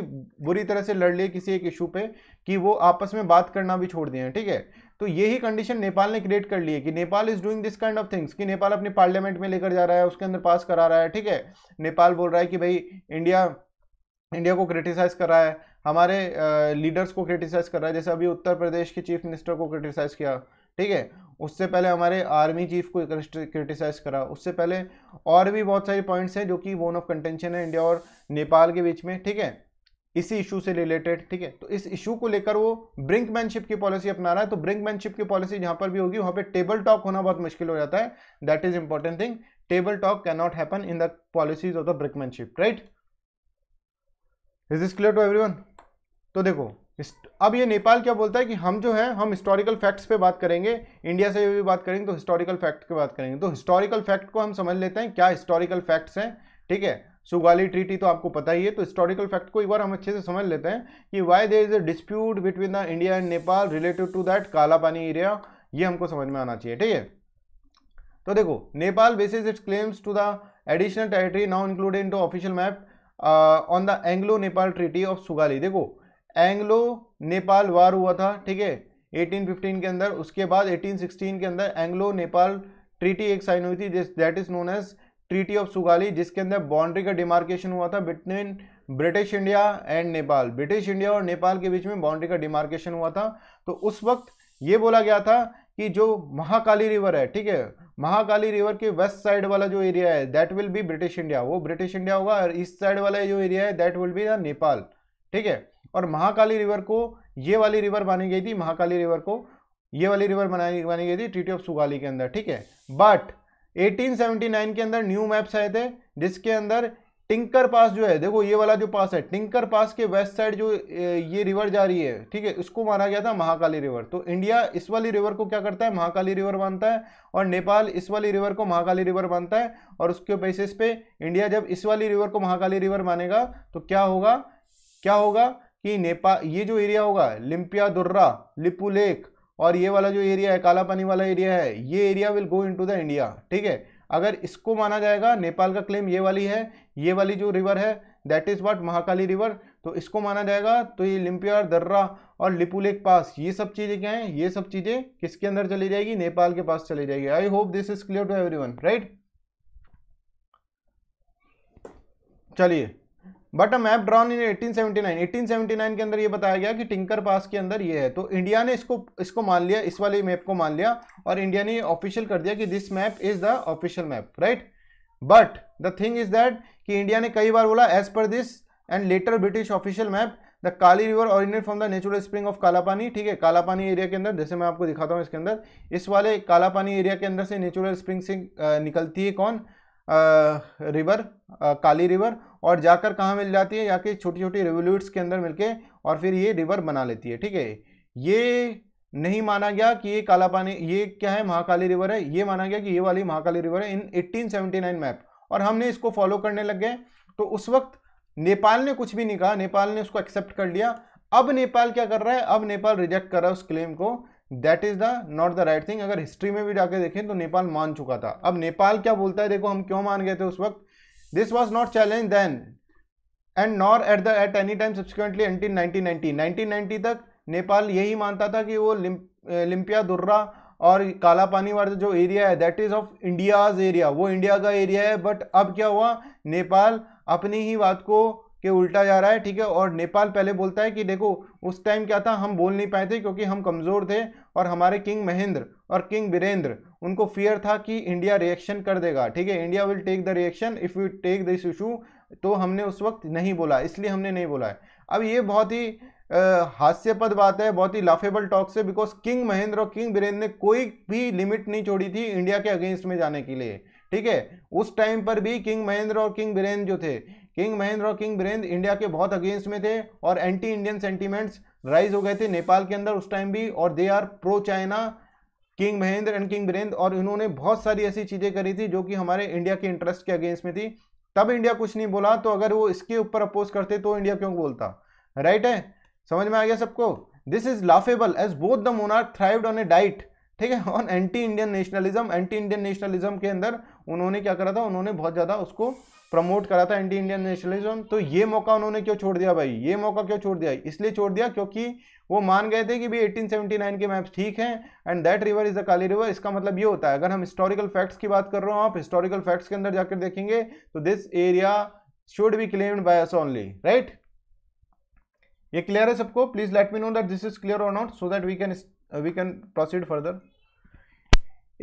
बुरी तरह से लड़ लिए किसी एक इशू पर कि वो आपस में बात करना भी छोड़ दिए हैं ठीक है तो यही कंडीशन नेपाल ने क्रिएट कर ली है कि Nepal is doing this kind of things कि नेपाल अपने पार्लियामेंट में लेकर जा रहा है उसके अंदर पास करा रहा है ठीक है नेपाल बोल रहा है कि भाई इंडिया इंडिया को क्रिटिसाइज कर रहा है हमारे लीडर्स को क्रिटिसाइज कर रहा है जैसे अभी उत्तर प्रदेश के चीफ मिनिस्टर को क्रिटिसाइज किया ठीक है उससे पहले हमारे आर्मी चीफ को क्रिटिसाइज करा उससे पहले और भी बहुत सारे पॉइंट्स हैं जो कि वोन ऑफ कंटेंशन है इंडिया और नेपाल के बीच में ठीक है इसी इशू से रिलेटेड ठीक है तो इस इशू को लेकर वो ब्रिंकमैनशिप की पॉलिसी अपना रहा है तो ब्रिंकमैनशिप की पॉलिसी जहां पर भी होगी वहां पे टेबल टॉक होना बहुत मुश्किल हो जाता है that is important thing table talk can not happen in the policies of the brinkmanship right is is clear to everyone तो देखो अब ये नेपाल क्या बोलता है कि हम जो है हम हिस्टोरिकल फैक्ट्स पे बात करेंगे इंडिया से भी बात करेंगे तो हिस्टोरिकल फैक्ट की बात करेंगे तो हिस्टोरिकल फैक्ट को हम समझ लेते हैं क्या हिस्टोरिकल फैक्ट्स हैं ठीक है सुगाली ट्रीटी तो आपको पता ही है तो हिस्टोरिकल फैक्ट को एक बार हम अच्छे से समझ लेते हैं कि why there is a dispute between the India and Nepal related to that Kalapani area ये हमको समझ में आना चाहिए ठीक है तो देखो Nepal basis its claims to the additional territory now included in to official map on the Anglo Nepal treaty of Sugauli देखो एंग्लो नेपाल वार हुआ था ठीक है 1815 के अंदर उसके बाद 1816 के अंदर एंग्लो नेपाल ट्रीटी एक साइन हुई थी that is known as treaty of Sugauli जिसके अंदर बाउंड्री का डिमार्केशन हुआ था between British India and Nepal British India और नेपाल के बीच में बाउंड्री का डिमार्केशन हुआ था तो उस वक्त ये बोला गया था कि जो महाकाली रिवर है ठीक है महाकाली रिवर के वेस्ट साइड वाला जो एरिया है that will be British India वो ब्रिटिश इंडिया होगा और ईस्ट साइड वाला जो एरिया है that will be the Nepal ठीक है और महाकाली रिवर को ये वाली रिवर मानी गई थी महाकाली रिवर को ये वाली रिवर बनाई मानी गई थी ट्रीटी ऑफ सुगाली के अंदर ठीक है बट 1879 के अंदर न्यू मैप्स आए थे जिसके अंदर टिंकर पास जो है देखो ये वाला जो पास है टिंकर पास के वेस्ट साइड जो ये रिवर जा रही है ठीक है इसको माना गया था महाकाली रिवर तो इंडिया इस वाली रिवर को क्या करता है महाकाली रिवर मानता है और नेपाल इस वाली रिवर को महाकाली रिवर मानता है और उसके बेसिस पे इंडिया जब इस वाली रिवर को महाकाली रिवर मानेगा तो क्या होगा क्या होगा कि नेपाल ये जो एरिया होगा लिम्पिया दुर्रा लिपुलेख और ये वाला जो एरिया है काला पानी वाला एरिया है ये area will go into the India ठीक है अगर इसको माना जाएगा नेपाल का क्लेम ये वाली है ये वाली जो रिवर है that is what Mahakali river तो इसको माना जाएगा तो ये लिम्पियर दर्रा और लिपू लेक पास ये सब चीज़ें क्या हैं ये सब चीज़ें किसके अंदर चली जाएगी नेपाल के पास चली जाएगी I hope this is clear to every right चलिए but a map drawn in 1879 1879 के अंदर ये बताया गया कि टिंकर पास के अंदर ये है तो इंडिया ने इसको इसको मान लिया इस वाले मैप को मान लिया और इंडिया ने ऑफिशियल कर दिया कि this map is the official map right but the thing is that कि इंडिया ने कई बार बोला as per this and later British official map the Kali river originate from the natural spring of Kalapani ठीक है कालापानी एरिया के अंदर जैसे मैं आपको दिखाता हूँ इसके अंदर इस वाले कालापानी एरिया के अंदर से नेचुरल स्प्रिंग से निकलती है कौन रिवर काली रिवर और जाकर कहाँ मिल जाती है जाके छोटी छोटी रिवोल्यूट्स के अंदर मिलके और फिर ये रिवर बना लेती है ठीक है ये नहीं माना गया कि ये काला पानी ये क्या है महाकाली रिवर है ये माना गया कि ये वाली महाकाली रिवर है इन 1879 मैप और हमने इसको फॉलो करने लग गए तो उस वक्त नेपाल ने कुछ भी नहीं कहा नेपाल ने उसको एक्सेप्ट कर लिया अब नेपाल क्या कर रहा है अब नेपाल रिजेक्ट कर रहा है उस क्लेम को that is the not the right thing अगर हिस्ट्री में भी जाके देखें तो नेपाल मान चुका था अब नेपाल क्या बोलता है देखो हम क्यों मान गए थे उस वक्त this was not challenge then and nor at the at any time subsequently until nineteen ninety nineteen ninety तक नेपाल यही मानता था कि वो लिम्पिया दुर्रा और काला पानी वाला जो एरिया है that is of India's area वो इंडिया का एरिया है बट अब क्या हुआ नेपाल अपनी ही बात को के उल्टा जा रहा है ठीक है और नेपाल पहले बोलता है कि देखो उस टाइम क्या था हम बोल नहीं पाए थे क्योंकि हम कमज़ोर थे और हमारे किंग महेंद्र और किंग वीरेंद्र उनको फियर था कि इंडिया रिएक्शन कर देगा ठीक है India will take the reaction if you take this issue तो हमने उस वक्त नहीं बोला इसलिए हमने नहीं बोला है अब ये बहुत ही हास्यपद बात है बहुत ही लाफेबल टॉक्स है बिकॉज किंग महेंद्र और किंग वीरेंद्र ने कोई भी लिमिट नहीं छोड़ी थी इंडिया के अगेंस्ट में जाने के लिए ठीक है उस टाइम पर भी किंग महेंद्र और किंग वीरेंद्र जो थे किंग महेंद्र और किंग बीरेंद्र इंडिया के बहुत अगेंस्ट में थे और एंटी इंडियन सेंटीमेंट्स राइज हो गए थे नेपाल के अंदर उस टाइम भी और they are pro China king Mahendra and king Birendra और इन्होंने बहुत सारी ऐसी चीज़ें करी थी जो कि हमारे इंडिया के इंटरेस्ट के अगेंस्ट में थी तब इंडिया कुछ नहीं बोला तो अगर वो इसके ऊपर अपोज करते तो इंडिया क्यों बोलता राइट है समझ में आ गया सबको this is laughable as both the monarch thrived on a diet ठीक है on anti Indian nationalism anti Indian nationalism के अंदर उन्होंने क्या करा था उन्होंने बहुत ज़्यादा उसको प्रमोट करा था एंटी इंडियन नेशनलिज्म तो ये मौका उन्होंने क्यों छोड़ दिया भाई ये मौका क्यों छोड़ दिया इसलिए छोड़ दिया क्योंकि वो मान गए थे कि भाई 1879 के मैप्स ठीक हैं and that river is the Kali river इसका मतलब ये होता है अगर हम हिस्टोरिकल फैक्ट्स की बात कर रहे हो आप हिस्टोरिकल फैक्ट्स के अंदर जाकर देखेंगे तो this area should be claimed by us only right ये क्लियर है सबको please let me know that this is clear और not so that we can we can proceed further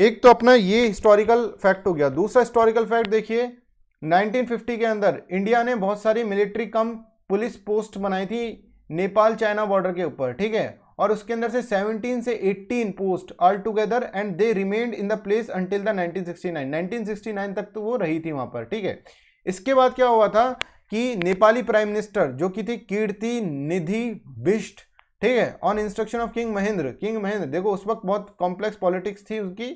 एक तो अपना ये हिस्टोरिकल फैक्ट हो गया दूसरा हिस्टोरिकल फैक्ट देखिए 1950 के अंदर इंडिया ने बहुत सारी मिलिट्री कम पुलिस पोस्ट बनाई थी नेपाल चाइना बॉर्डर के ऊपर ठीक है और उसके अंदर से 17 से 18 post all together and they remained in the place until the 1969 1969 तक तो वो रही थी वहाँ पर ठीक है इसके बाद क्या हुआ था कि नेपाली प्राइम मिनिस्टर जो कि थी कीर्ति निधि बिष्ट ठीक है on instruction of king Mahendra king Mahendra देखो उस वक्त बहुत कॉम्प्लेक्स पॉलिटिक्स थी उनकी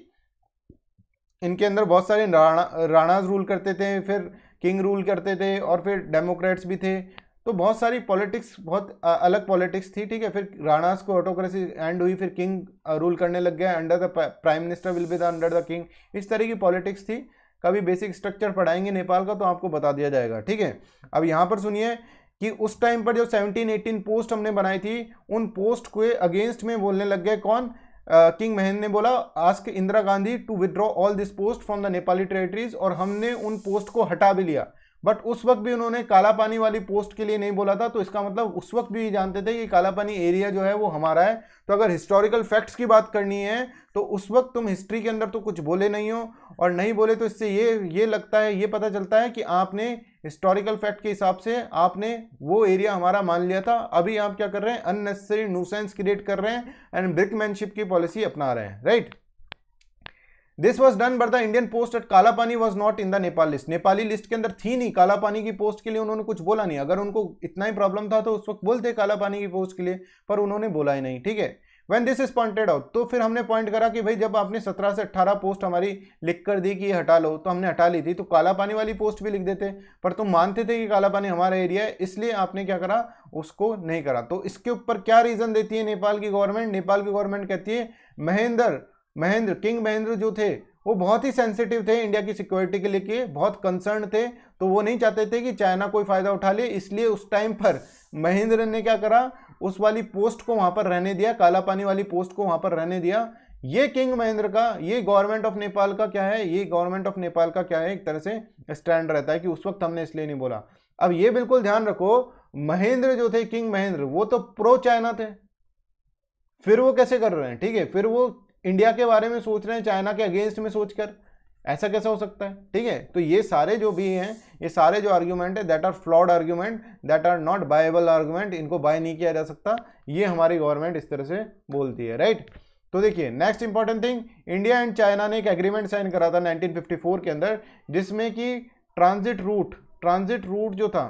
इनके अंदर बहुत सारे राणा राणाज रूल करते थे फिर किंग रूल करते थे और फिर डेमोक्रेट्स भी थे तो बहुत सारी पॉलिटिक्स बहुत अलग पॉलिटिक्स थी ठीक है फिर राणास को ऑटोक्रेसी एंड हुई फिर किंग रूल करने लग गया under the prime minister will be the under the king इस तरह की पॉलिटिक्स थी कभी बेसिक स्ट्रक्चर पढ़ाएंगे नेपाल का तो आपको बता दिया जाएगा ठीक है अब यहाँ पर सुनिए कि उस टाइम पर जो सेवनटीन एटीन पोस्ट हमने बनाई थी उन पोस्ट के अगेंस्ट में बोलने लग गए कौन किंग महन ने बोला ask Indira Gandhi to withdraw all this post from the Nepali territories और हमने उन पोस्ट को हटा भी लिया बट उस वक्त भी उन्होंने काला पानी वाली पोस्ट के लिए नहीं बोला था तो इसका मतलब उस वक्त भी जानते थे कि काला पानी एरिया जो है वो हमारा है तो अगर हिस्टोरिकल फैक्ट्स की बात करनी है तो उस वक्त तुम हिस्ट्री के अंदर तो कुछ बोले नहीं हो और नहीं बोले तो इससे ये ये लगता है ये पता चलता है कि आपने हिस्टोरिकल फैक्ट के हिसाब से आपने वो एरिया हमारा मान लिया था अभी आप क्या कर रहे हैं अननेसेसरी न्यूसेंस क्रिएट कर रहे हैं एंड ब्रिकमैनशिप की पॉलिसी अपना रहे हैं right this was done but the Indian post at Kalapani was not in the Nepal list Nepali list के अंदर थी नहीं कालापानी की पोस्ट के लिए उन्होंने कुछ बोला नहीं अगर उनको इतना ही प्रॉब्लम था तो उस वक्त बोलते कालापानी की पोस्ट के लिए पर उन्होंने बोला ही नहीं ठीक है when this is pointed out तो फिर हमने पॉइंट करा कि भाई जब आपने 17 से 18 पोस्ट हमारी लिख कर दी कि ये हटा लो तो हमने हटा ली थी तो काला पानी वाली पोस्ट भी लिख देते पर तुम मानते थे कि काला पानी हमारा एरिया है इसलिए आपने क्या करा उसको नहीं करा तो इसके ऊपर क्या रीज़न देती है नेपाल की गवर्नमेंट नेपाल की गवर्नमेंट कहती है महेंद्र महेंद्र किंग महेंद्र जो थे वो बहुत ही सेंसिटिव थे इंडिया की सिक्योरिटी के लिए बहुत कंसर्न थे तो वो नहीं चाहते थे कि चाइना कोई फ़ायदा उठा ले इसलिए उस टाइम पर महेंद्र ने क्या करा उस वाली पोस्ट को वहां पर रहने दिया काला पानी वाली पोस्ट को वहां पर रहने दिया ये किंग महेंद्र का ये गवर्नमेंट ऑफ नेपाल का क्या है ये गवर्नमेंट ऑफ नेपाल का क्या है एक तरह से स्टैंड रहता है कि उस वक्त हमने इसलिए नहीं बोला अब ये बिल्कुल ध्यान रखो महेंद्र जो थे किंग महेंद्र वो तो प्रो चाइना थे फिर वो कैसे कर रहे हैं ठीक है फिर वो इंडिया के बारे में सोच रहे हैं चाइना के अगेंस्ट में सोचकर ऐसा कैसा हो सकता है ठीक है तो ये सारे जो भी हैं ये सारे जो आर्ग्यूमेंट है that are flawed argument that are not viable argument इनको बाय नहीं किया जा सकता ये हमारी गवर्नमेंट इस तरह से बोलती है राइट right? तो देखिए next important thing India and China ने एक एग्रीमेंट साइन करा था 1954 के अंदर जिसमें कि ट्रांजिट रूट ट्रांजिट रूट जो था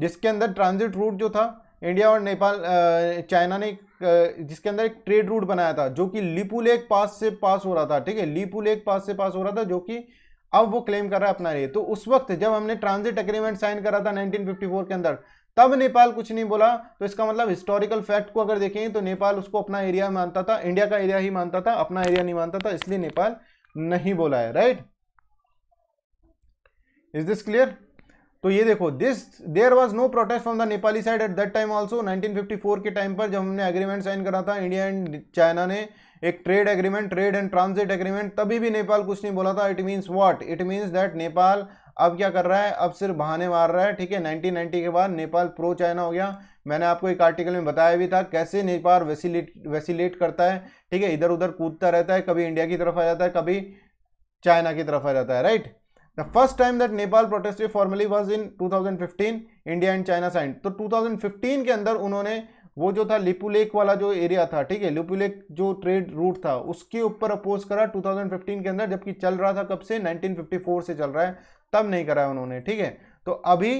जिसके अंदर ट्रांजिट रूट जो था इंडिया और नेपाल चाइना ने जिसके अंदर एक ट्रेड रूट बनाया था जो कि लिपू लेक पास से पास हो रहा था ठीक है लिपू लेक पास से पास हो रहा था जो कि अब वो क्लेम कर रहा है अपना रे तो उस वक्त जब हमने ट्रांजिट अग्रीमेंट साइन करा था 1954 के अंदर तब नेपाल कुछ नहीं बोला तो इसका मतलब हिस्टोरिकल फैक्ट को अगर देखें तो नेपाल उसको अपना एरिया मानता था इंडिया का एरिया ही मानता था अपना एरिया नहीं मानता था इसलिए नेपाल नहीं बोला है राइट इज दिस क्लियर तो ये देखो this there was no protest from the Nepali side at that time also nineteen के टाइम पर जब हमने एग्रीमेंट साइन करा था इंडिया एंड चाइना ने एक trade agreement trade and transit agreement तभी भी नेपाल कुछ नहीं बोला था it means what it means that Nepal अब क्या कर रहा है अब सिर्फ बहाने मार रहा है ठीक है 1990 के बाद नेपाल प्रो चाइना हो गया मैंने आपको एक आर्टिकल में बताया भी था कैसे नेपाल वेसिलेट वेसिलेट करता है ठीक है इधर उधर कूदता रहता है कभी इंडिया की तरफ आ जाता है कभी चाइना की तरफ आ जाता है right the first time that Nepal protested formally was in two India and China signed तो टू के अंदर उन्होंने वो जो था लिपू लेक वाला जो एरिया था ठीक है लिपू लेक जो ट्रेड रूट था उसके ऊपर अपोज करा 2015 के अंदर जबकि चल रहा था कब से 1954 से चल रहा है तब नहीं कराया उन्होंने ठीक है तो अभी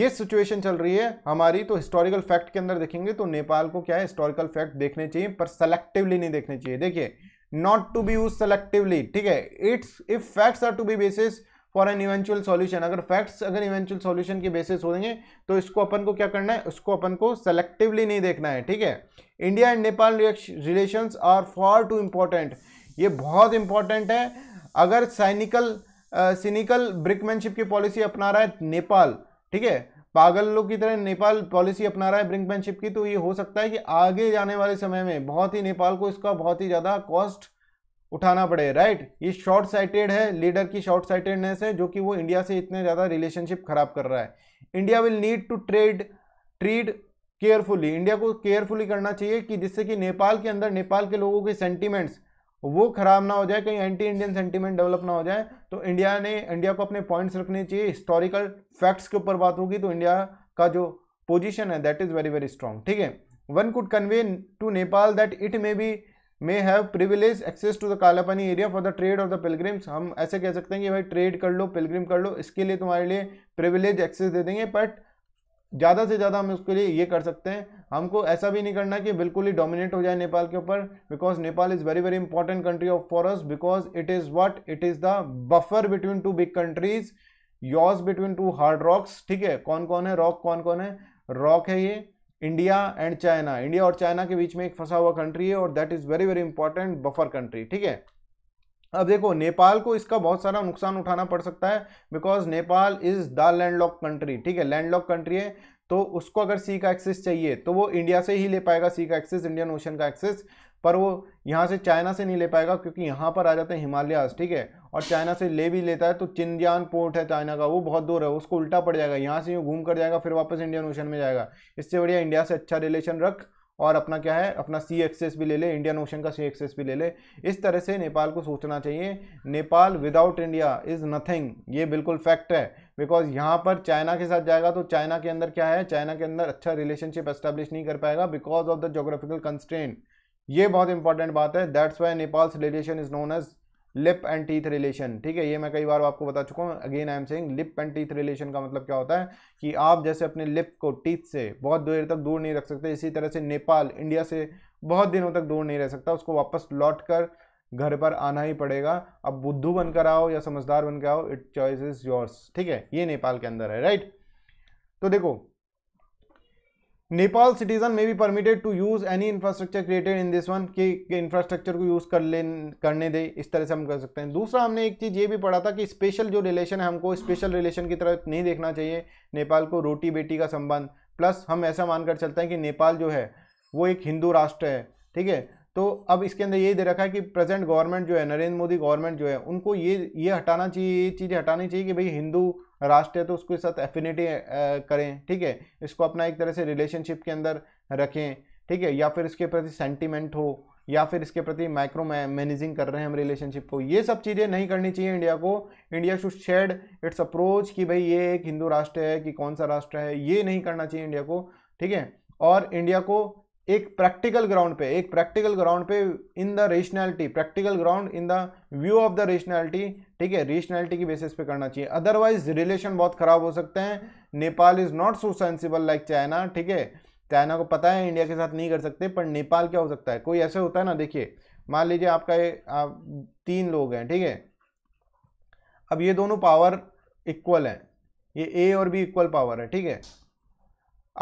ये सिचुएशन चल रही है हमारी तो हिस्टोरिकल फैक्ट के अंदर देखेंगे तो नेपाल को क्या है हिस्टोरिकल फैक्ट देखने चाहिए पर सेलेक्टिवली नहीं देखने चाहिए देखिए not to be used selectively ठीक है it's if facts are to be basis for an eventual solution अगर फैक्ट्स अगर इवेंचुअल सॉल्यूशन के बेसिस हो देंगे तो इसको अपन को क्या करना है उसको अपन को सेलेक्टिवली नहीं देखना है ठीक है India and Nepal relations are far too important ये बहुत इंपॉर्टेंट है अगर सैनिकल सिनिकल ब्रिकमैनशिप की पॉलिसी अपना रहा है नेपाल ठीक है पागल लोग की तरह नेपाल पॉलिसी अपना रहा है ब्रिंकमैनशिप की तो ये हो सकता है कि आगे जाने वाले समय में बहुत ही नेपाल को इसका बहुत ही ज़्यादा कॉस्ट उठाना पड़े राइट ये शॉर्ट साइटेड है लीडर की शॉर्ट साइटेडनेस है जो कि वो इंडिया से इतने ज़्यादा रिलेशनशिप खराब कर रहा है India will need to trade tread carefully India को केयरफुली करना चाहिए कि जिससे कि नेपाल के अंदर नेपाल के लोगों के सेंटिमेंट्स वो खराब ना हो जाए कहीं एंटी इंडियन सेंटीमेंट डेवलप ना हो जाए तो इंडिया ने इंडिया को अपने पॉइंट्स रखने चाहिए हिस्टोरिकल फैक्ट्स के ऊपर बात होगी तो इंडिया का जो पोजीशन है that is very very strong ठीक है one could convey to Nepal that it may be may have privilege access to the Kalapani area for the trade of the pilgrims हम ऐसे कह सकते हैं कि भाई ट्रेड कर लो पिलग्रिम कर लो इसके लिए तुम्हारे लिए प्रिविलेज एक्सेस दे देंगे बट ज़्यादा से ज़्यादा हम उसके लिए ये कर सकते हैं हमको ऐसा भी नहीं करना कि बिल्कुल ही डोमिनेट हो जाए नेपाल के ऊपर because Nepal is very very important country of for us because it is what it is the buffer between two big countries yours between two hard rocks ठीक है कौन कौन है रॉक कौन कौन है रॉक है ये इंडिया एंड चाइना इंडिया और चाइना के बीच में एक फंसा हुआ कंट्री है और that is very very important buffer country ठीक है अब देखो नेपाल को इसका बहुत सारा नुकसान उठाना पड़ सकता है because Nepal is the landlock country ठीक है लैंडलॉक कंट्री है तो उसको अगर सी का एक्सेस चाहिए तो वो इंडिया से ही ले पाएगा सी का एक्सेस इंडियन ओशन का एक्सेस पर वो यहाँ से चाइना से नहीं ले पाएगा क्योंकि यहाँ पर आ जाते हैं हिमालयाज ठीक है और चाइना से ले भी लेता है तो चिंदियान पोर्ट है चाइना का वो बहुत दूर है उसको उल्टा पड़ जाएगा यहाँ से यूँ घूम कर जाएगा फिर वापस इंडियन ओशन में जाएगा इससे बढ़िया इंडिया से अच्छा रिलेशन रख और अपना क्या है अपना सी एक्सेस भी ले ले इंडियन ओशन का सी एक्सेस भी ले ले इस तरह से नेपाल को सोचना चाहिए Nepal without India is nothing ये बिल्कुल फैक्ट है बिकॉज यहाँ पर चाइना के साथ जाएगा तो चाइना के अंदर क्या है चाइना के अंदर अच्छा रिलेशनशिप एस्टैब्लिश नहीं कर पाएगा because of the geographical constraint ये बहुत इंपॉर्टेंट बात है that's why Nepal's relation is known as lip and teeth relation ठीक है ये मैं कई बार आपको बता चुका हूँ again I am saying lip and teeth relation का मतलब क्या होता है कि आप जैसे अपने लिप को टीथ से बहुत देर तक दूर नहीं रख सकते इसी तरह से नेपाल इंडिया से बहुत दिनों तक दूर नहीं रह सकता उसको वापस लौट कर घर पर आना ही पड़ेगा अब बुद्धू बनकर आओ या समझदार बनकर आओ इट चॉइस इज योर्स ठीक है ये नेपाल के अंदर है राइट तो देखो नेपाल सिटीजन में भी permitted to use any infrastructure created in this one कि इंफ्रास्ट्रक्चर को यूज़ कर ले करने दे इस तरह से हम कर सकते हैं दूसरा हमने एक चीज़ ये भी पढ़ा था कि स्पेशल जो रिलेशन है हमको स्पेशल रिलेशन की तरफ नहीं देखना चाहिए नेपाल को रोटी बेटी का संबंध प्लस हम ऐसा मानकर चलते हैं कि नेपाल जो है वो एक हिंदू राष्ट्र है ठीक है तो अब इसके अंदर यही दे रखा है कि प्रेजेंट गवर्नमेंट जो है नरेंद्र मोदी गवर्नमेंट जो है उनको ये ये हटाना चाहिए ये चीज़ें हटानी चाहिए कि भाई हिंदू राष्ट्र है तो उसके साथ एफिनिटी करें ठीक है इसको अपना एक तरह से रिलेशनशिप के अंदर रखें ठीक है या फिर इसके प्रति सेंटिमेंट हो या फिर इसके प्रति माइक्रो मैनेजिंग कर रहे हैं हम रिलेशनशिप को ये सब चीज़ें नहीं करनी चाहिए इंडिया को India should shed its approach कि भाई ये एक हिंदू राष्ट्र है कि कौन सा राष्ट्र है ये नहीं करना चाहिए इंडिया को ठीक है और इंडिया को एक प्रैक्टिकल ग्राउंड पे एक प्रैक्टिकल ग्राउंड पे in the rationality practical ground in the view of the rationality ठीक है रेशनैलिटी की बेसिस पे करना चाहिए अदरवाइज रिलेशन बहुत ख़राब हो सकते हैं Nepal is not so sensible like China ठीक है चाइना को पता है इंडिया के साथ नहीं कर सकते पर नेपाल क्या हो सकता है कोई ऐसे होता है ना देखिए मान लीजिए आपका ये आप तीन लोग हैं ठीक है अब ये दोनों पावर इक्वल हैं ये ए और बी इक्वल पावर है ठीक है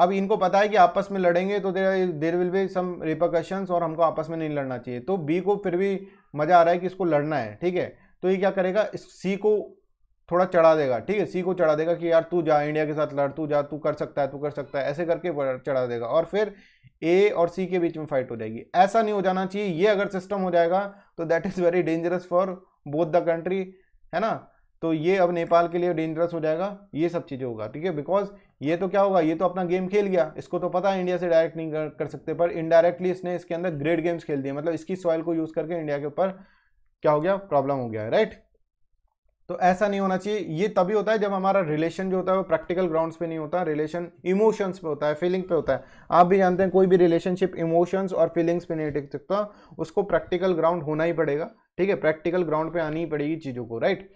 अब इनको पता है कि आपस में लड़ेंगे तो there there will be some repercussions और हमको आपस में नहीं लड़ना चाहिए तो बी को फिर भी मज़ा आ रहा है कि इसको लड़ना है ठीक है तो ये क्या करेगा इस सी को थोड़ा चढ़ा देगा ठीक है सी को चढ़ा देगा कि यार तू जा इंडिया के साथ लड़ तू जा तू कर सकता है तू कर सकता है ऐसे करके चढ़ा देगा और फिर ए और सी के बीच में फाइट हो जाएगी ऐसा नहीं हो जाना चाहिए ये अगर सिस्टम हो जाएगा तो that is very dangerous for both the country है ना तो ये अब नेपाल के लिए डेंजरस हो जाएगा ये सब चीज़ें होगा ठीक है बिकॉज ये तो क्या होगा ये तो अपना गेम खेल गया इसको तो पता है इंडिया से डायरेक्ट नहीं कर, कर सकते पर इनडायरेक्टली इसने इसके अंदर ग्रेट गेम्स खेल दिए मतलब इसकी सॉइल को यूज़ करके इंडिया के ऊपर क्या हो गया प्रॉब्लम हो गया है राइट तो ऐसा नहीं होना चाहिए ये तभी होता है जब हमारा रिलेशन जो होता है वो प्रैक्टिकल ग्राउंड्स पे नहीं होता रिलेशन इमोशंस पे होता है फीलिंग पे होता है आप भी जानते हैं कोई भी रिलेशनशिप इमोशंस और फीलिंग्स पे नहीं टिक सकता उसको प्रैक्टिकल ग्राउंड होना ही पड़ेगा ठीक है प्रैक्टिकल ग्राउंड पे आनी ही पड़ेगी चीज़ों को राइट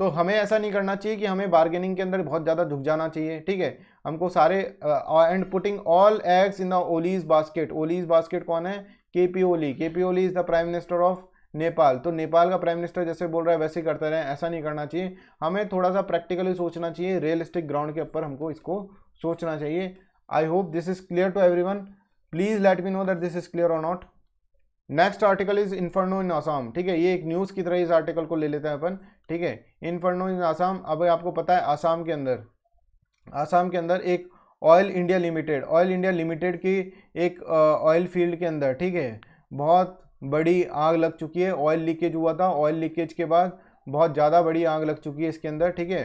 तो हमें ऐसा नहीं करना चाहिए कि हमें बार्गेनिंग के अंदर बहुत ज़्यादा झुक जाना चाहिए ठीक है हमको सारे and putting all eggs in the Oli's basket Oli's basket कौन है K P Oli K P Oli is the prime minister of Nepal तो नेपाल का प्राइम मिनिस्टर जैसे बोल रहा है वैसे करते रहें ऐसा नहीं करना चाहिए हमें थोड़ा सा प्रैक्टिकली सोचना चाहिए रियलिस्टिक ग्राउंड के ऊपर हमको इसको सोचना चाहिए I hope this is clear to every please let me know that this is clear और not next article is inferno in Assam ठीक है ये एक न्यूज़ की तरह इस आर्टिकल को ले लेते हैं अपन ठीक है इनफर्नो इन आसाम अब आपको पता है आसाम के अंदर आसाम के अंदर एक Oil India Limited Oil India Limited की एक ऑयल फील्ड के अंदर ठीक है बहुत बड़ी आग लग चुकी है ऑयल लीकेज हुआ था ऑयल लीकेज के बाद बहुत ज़्यादा बड़ी आग लग चुकी है इसके अंदर ठीक है